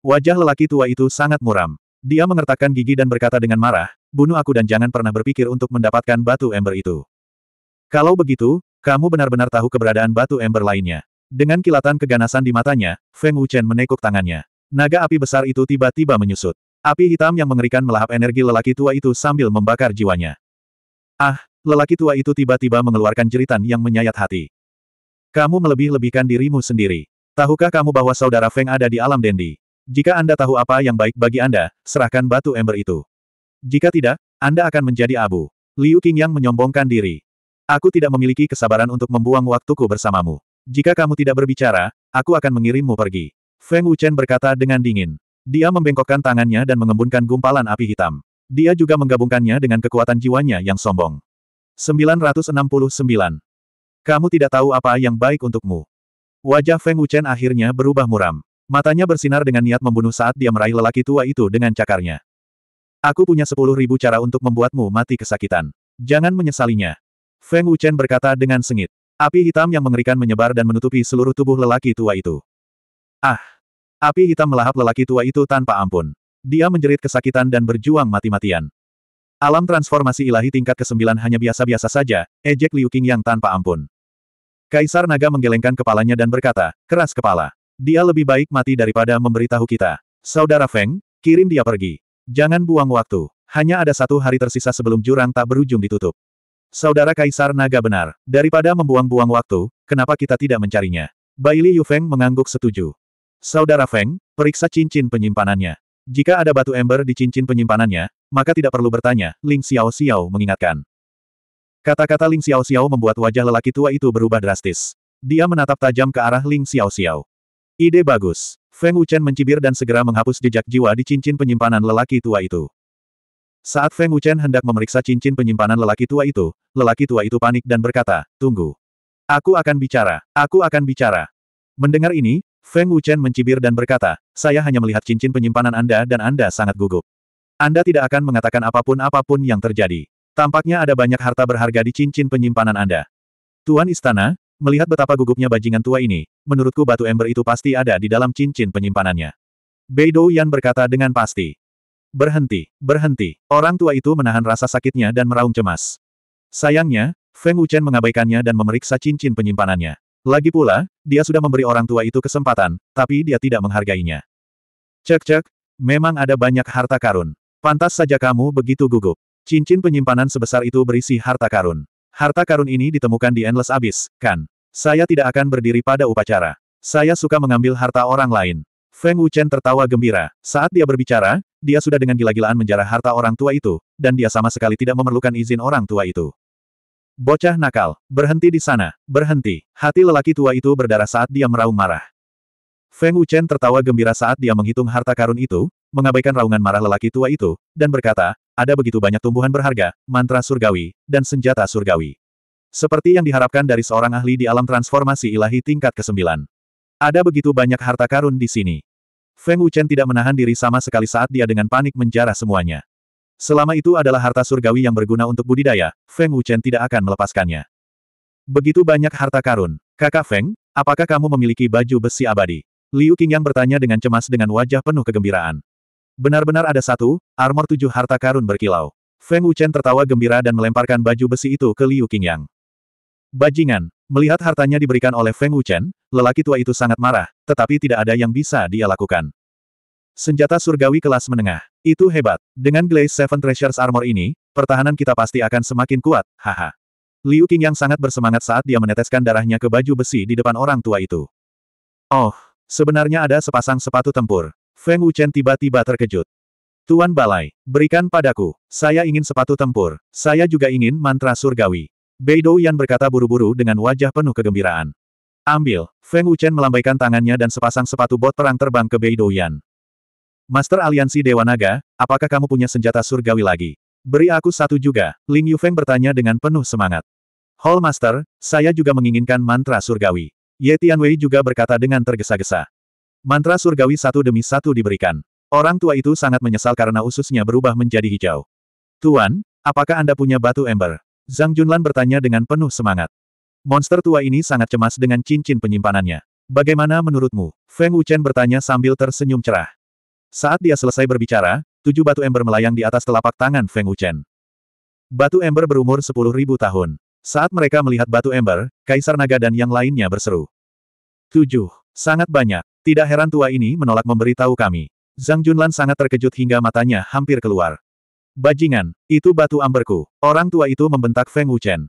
Speaker 1: Wajah lelaki tua itu sangat muram. Dia mengertakkan gigi dan berkata dengan marah, bunuh aku dan jangan pernah berpikir untuk mendapatkan batu ember itu. Kalau begitu, kamu benar-benar tahu keberadaan batu ember lainnya. Dengan kilatan keganasan di matanya, Feng Wuchen menekuk tangannya. Naga api besar itu tiba-tiba menyusut. Api hitam yang mengerikan melahap energi lelaki tua itu sambil membakar jiwanya. Ah, lelaki tua itu tiba-tiba mengeluarkan jeritan yang menyayat hati. Kamu melebih-lebihkan dirimu sendiri. Tahukah kamu bahwa saudara Feng ada di alam Dendi? Jika Anda tahu apa yang baik bagi Anda, serahkan batu ember itu. Jika tidak, Anda akan menjadi abu. Liu Qingyang menyombongkan diri. Aku tidak memiliki kesabaran untuk membuang waktuku bersamamu. Jika kamu tidak berbicara, aku akan mengirimmu pergi. Feng Wuchen berkata dengan dingin. Dia membengkokkan tangannya dan mengembunkan gumpalan api hitam. Dia juga menggabungkannya dengan kekuatan jiwanya yang sombong. 969. Kamu tidak tahu apa yang baik untukmu. Wajah Feng Wuchen akhirnya berubah muram. Matanya bersinar dengan niat membunuh saat dia meraih lelaki tua itu dengan cakarnya. Aku punya sepuluh ribu cara untuk membuatmu mati kesakitan. Jangan menyesalinya. Feng Wuchen berkata dengan sengit. Api hitam yang mengerikan menyebar dan menutupi seluruh tubuh lelaki tua itu. Ah! Api hitam melahap lelaki tua itu tanpa ampun. Dia menjerit kesakitan dan berjuang mati-matian. Alam transformasi ilahi tingkat ke-9 hanya biasa-biasa saja, ejek Liu Qing yang tanpa ampun. Kaisar Naga menggelengkan kepalanya dan berkata, keras kepala. Dia lebih baik mati daripada memberitahu kita. Saudara Feng, kirim dia pergi. Jangan buang waktu. Hanya ada satu hari tersisa sebelum jurang tak berujung ditutup. Saudara Kaisar Naga benar. Daripada membuang-buang waktu, kenapa kita tidak mencarinya? Baili Yufeng mengangguk setuju. Saudara Feng, periksa cincin penyimpanannya. Jika ada batu ember di cincin penyimpanannya, maka tidak perlu bertanya, Ling Xiao Xiao mengingatkan. Kata-kata Ling Xiao Xiao membuat wajah lelaki tua itu berubah drastis. Dia menatap tajam ke arah Ling Xiao Xiao. Ide bagus. Feng Wuchen mencibir dan segera menghapus jejak jiwa di cincin penyimpanan lelaki tua itu. Saat Feng Wuchen hendak memeriksa cincin penyimpanan lelaki tua itu, lelaki tua itu panik dan berkata, tunggu. Aku akan bicara, aku akan bicara. Mendengar ini, Feng Wuchen mencibir dan berkata, saya hanya melihat cincin penyimpanan Anda dan Anda sangat gugup. Anda tidak akan mengatakan apapun-apapun yang terjadi. Tampaknya ada banyak harta berharga di cincin penyimpanan Anda. Tuan Istana, melihat betapa gugupnya bajingan tua ini, menurutku batu ember itu pasti ada di dalam cincin penyimpanannya. Beidou Yan berkata dengan pasti. Berhenti, berhenti. Orang tua itu menahan rasa sakitnya dan meraung cemas. Sayangnya, Feng Wuchen mengabaikannya dan memeriksa cincin penyimpanannya. Lagi pula, dia sudah memberi orang tua itu kesempatan, tapi dia tidak menghargainya. Cek-cek, memang ada banyak harta karun. Pantas saja kamu begitu gugup. Cincin penyimpanan sebesar itu berisi harta karun. Harta karun ini ditemukan di Endless Abyss, kan? Saya tidak akan berdiri pada upacara. Saya suka mengambil harta orang lain. Feng Wuchen tertawa gembira. Saat dia berbicara, dia sudah dengan gila-gilaan menjarah harta orang tua itu, dan dia sama sekali tidak memerlukan izin orang tua itu. Bocah nakal, berhenti di sana, berhenti. Hati lelaki tua itu berdarah saat dia meraung marah. Feng Wuchen tertawa gembira saat dia menghitung harta karun itu, mengabaikan raungan marah lelaki tua itu, dan berkata, ada begitu banyak tumbuhan berharga, mantra surgawi, dan senjata surgawi. Seperti yang diharapkan dari seorang ahli di alam transformasi ilahi tingkat ke-9. Ada begitu banyak harta karun di sini. Feng Wuchen tidak menahan diri sama sekali saat dia dengan panik menjarah semuanya. Selama itu adalah harta surgawi yang berguna untuk budidaya, Feng Wuchen tidak akan melepaskannya. Begitu banyak harta karun. Kakak Feng, apakah kamu memiliki baju besi abadi? Liu Qingyang bertanya dengan cemas dengan wajah penuh kegembiraan. Benar-benar ada satu, armor tujuh harta karun berkilau. Feng Wuchen tertawa gembira dan melemparkan baju besi itu ke Liu Qingyang. Bajingan, Melihat hartanya diberikan oleh Feng Wuchen, lelaki tua itu sangat marah, tetapi tidak ada yang bisa dia lakukan. Senjata surgawi kelas menengah. Itu hebat. Dengan Glaze Seven Treasures Armor ini, pertahanan kita pasti akan semakin kuat, haha. Liu Qing yang sangat bersemangat saat dia meneteskan darahnya ke baju besi di depan orang tua itu. Oh, sebenarnya ada sepasang sepatu tempur. Feng Wuchen tiba-tiba terkejut. Tuan Balai, berikan padaku. Saya ingin sepatu tempur. Saya juga ingin mantra surgawi. Beidou Yan berkata buru-buru dengan wajah penuh kegembiraan. Ambil, Feng Wuchen melambaikan tangannya dan sepasang sepatu bot perang terbang ke Beidou Yan. Master Aliansi Dewa Naga, apakah kamu punya senjata surgawi lagi? Beri aku satu juga, Ling Yufeng bertanya dengan penuh semangat. Hall Master, saya juga menginginkan mantra surgawi. Ye Tianwei juga berkata dengan tergesa-gesa. Mantra surgawi satu demi satu diberikan. Orang tua itu sangat menyesal karena ususnya berubah menjadi hijau. Tuan, apakah Anda punya batu ember? Zhang Junlan bertanya dengan penuh semangat. Monster tua ini sangat cemas dengan cincin penyimpanannya. Bagaimana menurutmu? Feng Wuchen bertanya sambil tersenyum cerah. Saat dia selesai berbicara, tujuh batu ember melayang di atas telapak tangan Feng Wuchen. Batu ember berumur sepuluh ribu tahun. Saat mereka melihat batu ember, Kaisar Naga dan yang lainnya berseru. Tujuh. Sangat banyak. Tidak heran tua ini menolak memberitahu kami. Zhang Junlan sangat terkejut hingga matanya hampir keluar. Bajingan, itu batu amberku. Orang tua itu membentak Feng Wuchen.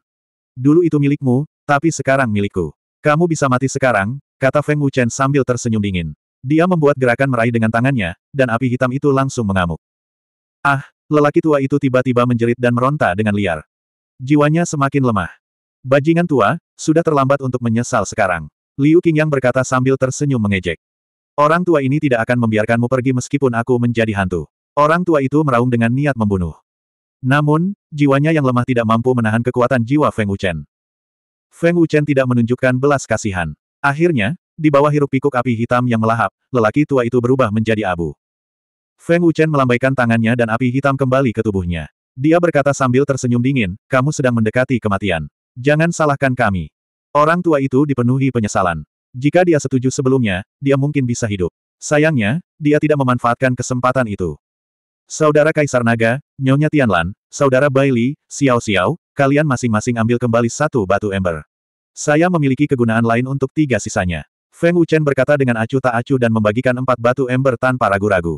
Speaker 1: Dulu itu milikmu, tapi sekarang milikku. Kamu bisa mati sekarang, kata Feng Wuchen sambil tersenyum dingin. Dia membuat gerakan meraih dengan tangannya, dan api hitam itu langsung mengamuk. Ah, lelaki tua itu tiba-tiba menjerit dan meronta dengan liar. Jiwanya semakin lemah. Bajingan tua, sudah terlambat untuk menyesal sekarang. Liu Qingyang berkata sambil tersenyum mengejek. Orang tua ini tidak akan membiarkanmu pergi meskipun aku menjadi hantu. Orang tua itu meraung dengan niat membunuh. Namun, jiwanya yang lemah tidak mampu menahan kekuatan jiwa Feng Wuchen. Feng Wuchen tidak menunjukkan belas kasihan. Akhirnya, di bawah hirup pikuk api hitam yang melahap, lelaki tua itu berubah menjadi abu. Feng Wuchen melambaikan tangannya dan api hitam kembali ke tubuhnya. Dia berkata sambil tersenyum dingin, kamu sedang mendekati kematian. Jangan salahkan kami. Orang tua itu dipenuhi penyesalan. Jika dia setuju sebelumnya, dia mungkin bisa hidup. Sayangnya, dia tidak memanfaatkan kesempatan itu. Saudara Kaisar Naga, Nyonya Tianlan, Saudara Baili, Xiao Xiao, kalian masing-masing ambil kembali satu batu ember. Saya memiliki kegunaan lain untuk tiga sisanya. Feng Wuchen berkata dengan acuh tak acuh dan membagikan empat batu ember tanpa ragu-ragu.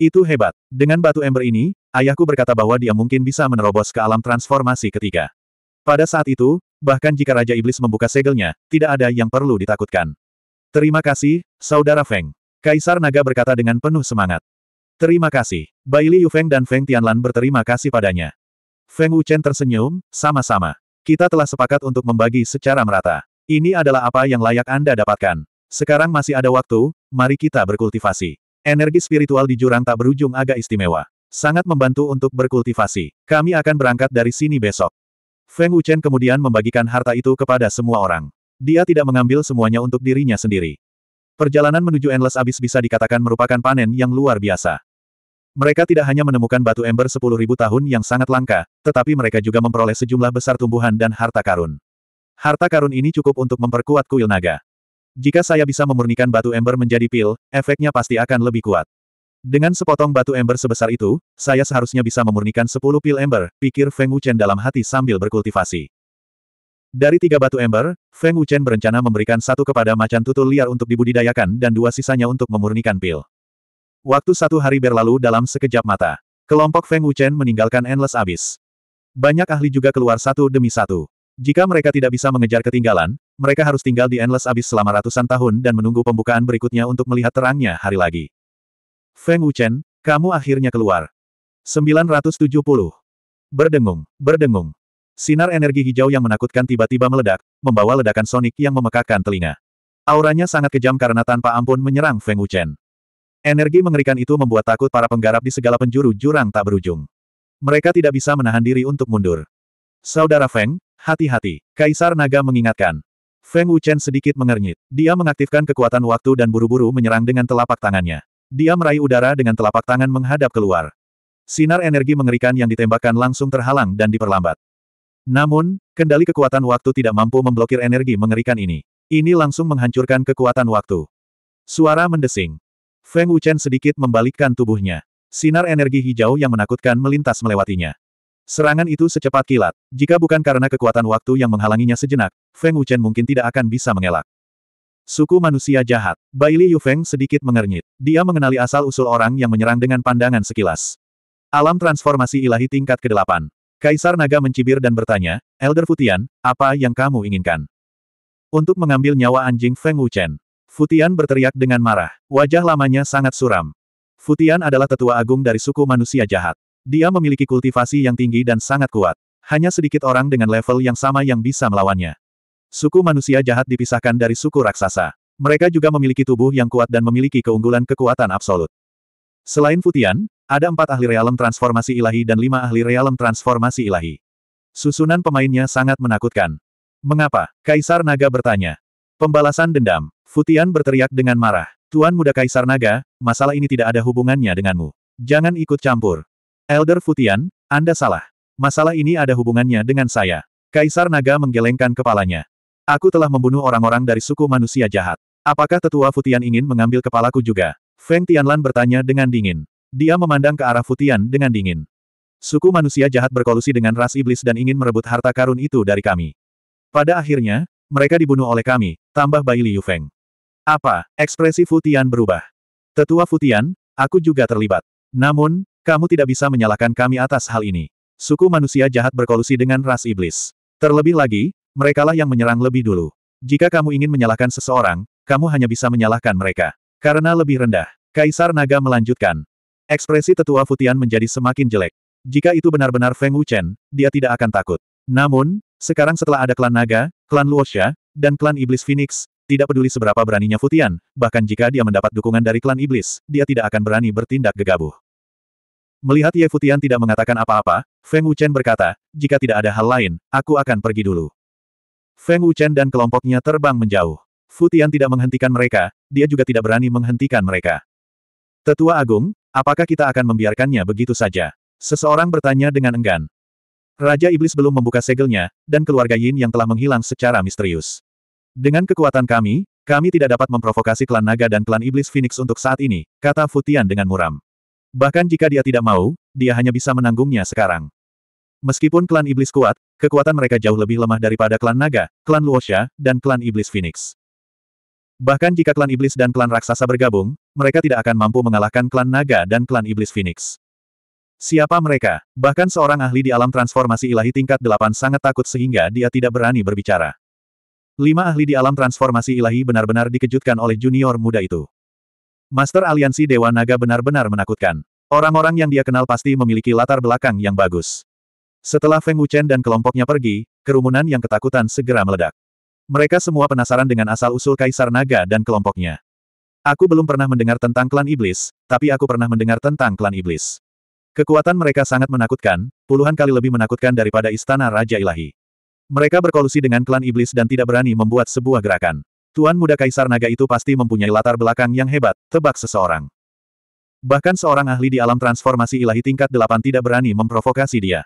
Speaker 1: Itu hebat. Dengan batu ember ini, ayahku berkata bahwa dia mungkin bisa menerobos ke alam transformasi ketiga. Pada saat itu, bahkan jika Raja Iblis membuka segelnya, tidak ada yang perlu ditakutkan. Terima kasih, Saudara Feng. Kaisar Naga berkata dengan penuh semangat. Terima kasih. Bai Yu Feng dan Feng Tianlan berterima kasih padanya. Feng Wuchen tersenyum, sama-sama. Kita telah sepakat untuk membagi secara merata. Ini adalah apa yang layak Anda dapatkan. Sekarang masih ada waktu, mari kita berkultivasi. Energi spiritual di jurang tak berujung agak istimewa. Sangat membantu untuk berkultivasi. Kami akan berangkat dari sini besok. Feng Wuchen kemudian membagikan harta itu kepada semua orang. Dia tidak mengambil semuanya untuk dirinya sendiri. Perjalanan menuju Endless Abyss bisa dikatakan merupakan panen yang luar biasa. Mereka tidak hanya menemukan batu ember 10.000 tahun yang sangat langka, tetapi mereka juga memperoleh sejumlah besar tumbuhan dan harta karun. Harta karun ini cukup untuk memperkuat kuil naga. Jika saya bisa memurnikan batu ember menjadi pil, efeknya pasti akan lebih kuat. Dengan sepotong batu ember sebesar itu, saya seharusnya bisa memurnikan 10 pil ember, pikir Feng Wuchen dalam hati sambil berkultivasi. Dari tiga batu ember, Feng Wuchen berencana memberikan satu kepada macan tutul liar untuk dibudidayakan dan dua sisanya untuk memurnikan pil. Waktu satu hari berlalu dalam sekejap mata. Kelompok Feng Wuchen meninggalkan Endless Abyss. Banyak ahli juga keluar satu demi satu. Jika mereka tidak bisa mengejar ketinggalan, mereka harus tinggal di Endless Abyss selama ratusan tahun dan menunggu pembukaan berikutnya untuk melihat terangnya hari lagi. Feng Wuchen, kamu akhirnya keluar. 970. Berdengung, berdengung. Sinar energi hijau yang menakutkan tiba-tiba meledak, membawa ledakan sonik yang memekakkan telinga. Auranya sangat kejam karena tanpa ampun menyerang Feng Wuchen. Energi mengerikan itu membuat takut para penggarap di segala penjuru jurang tak berujung. Mereka tidak bisa menahan diri untuk mundur. Saudara Feng, hati-hati. Kaisar Naga mengingatkan. Feng Wuchen sedikit mengernyit. Dia mengaktifkan kekuatan waktu dan buru-buru menyerang dengan telapak tangannya. Dia meraih udara dengan telapak tangan menghadap keluar. Sinar energi mengerikan yang ditembakkan langsung terhalang dan diperlambat. Namun, kendali kekuatan waktu tidak mampu memblokir energi mengerikan ini. Ini langsung menghancurkan kekuatan waktu. Suara mendesing. Feng Wuchen sedikit membalikkan tubuhnya. Sinar energi hijau yang menakutkan melintas melewatinya. Serangan itu secepat kilat. Jika bukan karena kekuatan waktu yang menghalanginya sejenak, Feng Wuchen mungkin tidak akan bisa mengelak. Suku manusia jahat. Bai Baili Yufeng sedikit mengernyit. Dia mengenali asal-usul orang yang menyerang dengan pandangan sekilas. Alam transformasi ilahi tingkat ke-8. Kaisar Naga mencibir dan bertanya, Elder Futian, apa yang kamu inginkan? Untuk mengambil nyawa anjing Feng Wuchen. Futian berteriak dengan marah. Wajah lamanya sangat suram. Futian adalah tetua agung dari suku manusia jahat. Dia memiliki kultivasi yang tinggi dan sangat kuat. Hanya sedikit orang dengan level yang sama yang bisa melawannya. Suku manusia jahat dipisahkan dari suku raksasa. Mereka juga memiliki tubuh yang kuat dan memiliki keunggulan kekuatan absolut. Selain Futian, ada empat ahli realem transformasi ilahi dan lima ahli realem transformasi ilahi. Susunan pemainnya sangat menakutkan. Mengapa? Kaisar Naga bertanya. Pembalasan dendam. Futian berteriak dengan marah. Tuan Muda Kaisar Naga, masalah ini tidak ada hubungannya denganmu. Jangan ikut campur. Elder Futian, Anda salah. Masalah ini ada hubungannya dengan saya. Kaisar Naga menggelengkan kepalanya. Aku telah membunuh orang-orang dari suku manusia jahat. Apakah tetua Futian ingin mengambil kepalaku juga? Feng Tianlan bertanya dengan dingin. Dia memandang ke arah Futian dengan dingin. Suku manusia jahat berkolusi dengan ras iblis dan ingin merebut harta karun itu dari kami. Pada akhirnya, mereka dibunuh oleh kami, tambah Bai Liu Feng. Apa? Ekspresi Futian berubah. Tetua Futian, aku juga terlibat. Namun, kamu tidak bisa menyalahkan kami atas hal ini. Suku manusia jahat berkolusi dengan ras iblis. Terlebih lagi, merekalah yang menyerang lebih dulu. Jika kamu ingin menyalahkan seseorang, kamu hanya bisa menyalahkan mereka. Karena lebih rendah, Kaisar Naga melanjutkan. Ekspresi tetua Futian menjadi semakin jelek. Jika itu benar-benar Feng Wuchen, dia tidak akan takut. Namun, sekarang setelah ada klan naga, klan Luosha, dan klan iblis Phoenix, tidak peduli seberapa beraninya Futian, bahkan jika dia mendapat dukungan dari klan iblis, dia tidak akan berani bertindak gegabah. Melihat Ye Futian tidak mengatakan apa-apa, Feng Wuchen berkata, jika tidak ada hal lain, aku akan pergi dulu. Feng Wuchen dan kelompoknya terbang menjauh. Futian tidak menghentikan mereka, dia juga tidak berani menghentikan mereka. Tetua Agung, apakah kita akan membiarkannya begitu saja? Seseorang bertanya dengan enggan. Raja Iblis belum membuka segelnya, dan keluarga Yin yang telah menghilang secara misterius. Dengan kekuatan kami, kami tidak dapat memprovokasi klan naga dan klan iblis Phoenix untuk saat ini, kata Futian dengan muram. Bahkan jika dia tidak mau, dia hanya bisa menanggungnya sekarang. Meskipun klan iblis kuat, kekuatan mereka jauh lebih lemah daripada klan naga, klan Luosha, dan klan iblis Phoenix. Bahkan jika klan iblis dan klan raksasa bergabung, mereka tidak akan mampu mengalahkan klan naga dan klan iblis Phoenix. Siapa mereka? Bahkan seorang ahli di alam transformasi ilahi tingkat delapan sangat takut sehingga dia tidak berani berbicara. Lima ahli di alam transformasi ilahi benar-benar dikejutkan oleh junior muda itu. Master Aliansi Dewa Naga benar-benar menakutkan. Orang-orang yang dia kenal pasti memiliki latar belakang yang bagus. Setelah Feng Wuchen dan kelompoknya pergi, kerumunan yang ketakutan segera meledak. Mereka semua penasaran dengan asal-usul Kaisar Naga dan kelompoknya. Aku belum pernah mendengar tentang klan iblis, tapi aku pernah mendengar tentang klan iblis. Kekuatan mereka sangat menakutkan, puluhan kali lebih menakutkan daripada istana Raja Ilahi. Mereka berkolusi dengan klan iblis dan tidak berani membuat sebuah gerakan. Tuan muda Kaisar Naga itu pasti mempunyai latar belakang yang hebat, tebak seseorang. Bahkan seorang ahli di alam transformasi ilahi tingkat delapan tidak berani memprovokasi dia.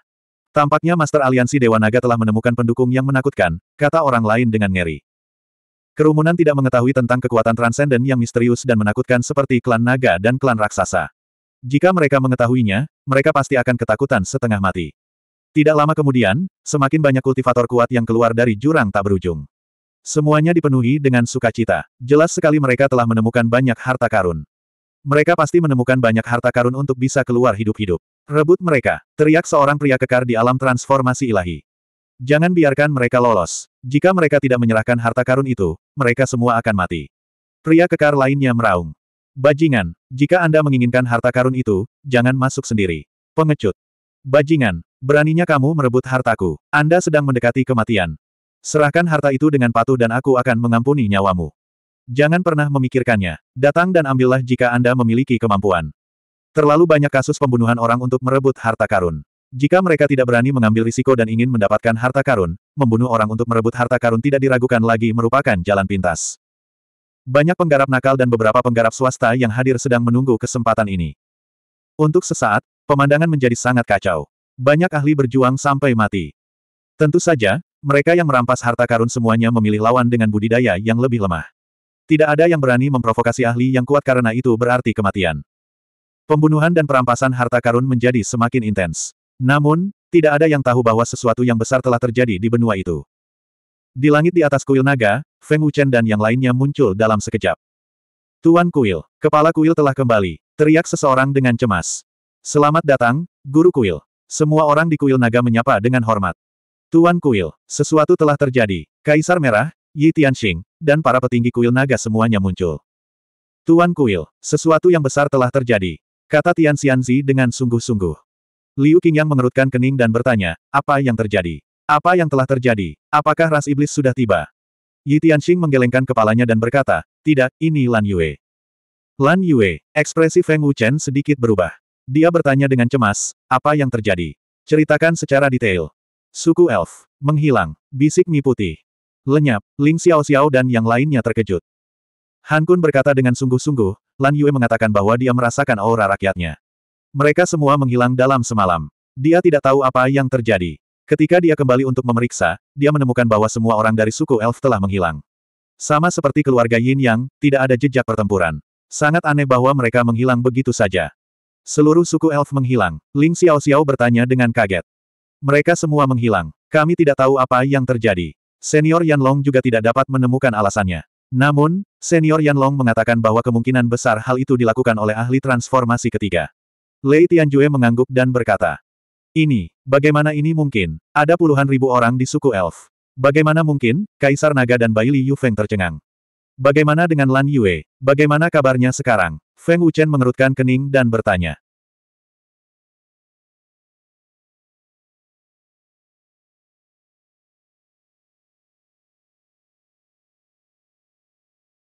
Speaker 1: Tampaknya Master Aliansi Dewa Naga telah menemukan pendukung yang menakutkan, kata orang lain dengan ngeri. Kerumunan tidak mengetahui tentang kekuatan transenden yang misterius dan menakutkan seperti klan naga dan klan raksasa. Jika mereka mengetahuinya, mereka pasti akan ketakutan setengah mati. Tidak lama kemudian, semakin banyak kultivator kuat yang keluar dari jurang tak berujung. Semuanya dipenuhi dengan sukacita. Jelas sekali mereka telah menemukan banyak harta karun. Mereka pasti menemukan banyak harta karun untuk bisa keluar hidup-hidup. Rebut mereka, teriak seorang pria kekar di alam transformasi ilahi. Jangan biarkan mereka lolos. Jika mereka tidak menyerahkan harta karun itu, mereka semua akan mati. Pria kekar lainnya meraung. Bajingan, jika Anda menginginkan harta karun itu, jangan masuk sendiri. Pengecut. Bajingan, beraninya kamu merebut hartaku. Anda sedang mendekati kematian. Serahkan harta itu dengan patuh dan aku akan mengampuni nyawamu. Jangan pernah memikirkannya. Datang dan ambillah jika Anda memiliki kemampuan. Terlalu banyak kasus pembunuhan orang untuk merebut harta karun. Jika mereka tidak berani mengambil risiko dan ingin mendapatkan harta karun, membunuh orang untuk merebut harta karun tidak diragukan lagi merupakan jalan pintas. Banyak penggarap nakal dan beberapa penggarap swasta yang hadir sedang menunggu kesempatan ini. Untuk sesaat, pemandangan menjadi sangat kacau. Banyak ahli berjuang sampai mati. Tentu saja, mereka yang merampas harta karun semuanya memilih lawan dengan budidaya yang lebih lemah. Tidak ada yang berani memprovokasi ahli yang kuat karena itu berarti kematian. Pembunuhan dan perampasan harta karun menjadi semakin intens. Namun, tidak ada yang tahu bahwa sesuatu yang besar telah terjadi di benua itu. Di langit di atas kuil naga, Feng Wuchen dan yang lainnya muncul dalam sekejap. Tuan kuil, kepala kuil telah kembali, teriak seseorang dengan cemas. Selamat datang, guru kuil. Semua orang di kuil naga menyapa dengan hormat. Tuan kuil, sesuatu telah terjadi. Kaisar Merah, Yi Tianxing, dan para petinggi kuil naga semuanya muncul. Tuan kuil, sesuatu yang besar telah terjadi, kata Tian Xianzi dengan sungguh-sungguh. Liu Qingyang mengerutkan kening dan bertanya, apa yang terjadi? Apa yang telah terjadi? Apakah ras iblis sudah tiba? Yi Tianxing menggelengkan kepalanya dan berkata, tidak, ini Lan Yue. Lan Yue, ekspresi Feng Wuchen sedikit berubah. Dia bertanya dengan cemas, apa yang terjadi? Ceritakan secara detail. Suku elf, menghilang, bisik Mi putih. Lenyap, Ling Xiao Xiao dan yang lainnya terkejut. Han Kun berkata dengan sungguh-sungguh, Lan Yue mengatakan bahwa dia merasakan aura rakyatnya. Mereka semua menghilang dalam semalam. Dia tidak tahu apa yang terjadi. Ketika dia kembali untuk memeriksa, dia menemukan bahwa semua orang dari suku elf telah menghilang. Sama seperti keluarga Yin Yang, tidak ada jejak pertempuran. Sangat aneh bahwa mereka menghilang begitu saja. Seluruh suku elf menghilang, Ling Xiao Xiao bertanya dengan kaget. Mereka semua menghilang. Kami tidak tahu apa yang terjadi. Senior Yan Long juga tidak dapat menemukan alasannya. Namun, Senior Yan Long mengatakan bahwa kemungkinan besar hal itu dilakukan oleh ahli transformasi ketiga. Lei Tianjue mengangguk dan berkata, Ini, Bagaimana ini mungkin? Ada puluhan ribu orang di suku elf. Bagaimana mungkin? Kaisar Naga dan Baili Yu Feng tercengang. Bagaimana dengan Lan Yue? Bagaimana kabarnya sekarang? Feng Wuchen mengerutkan kening dan bertanya.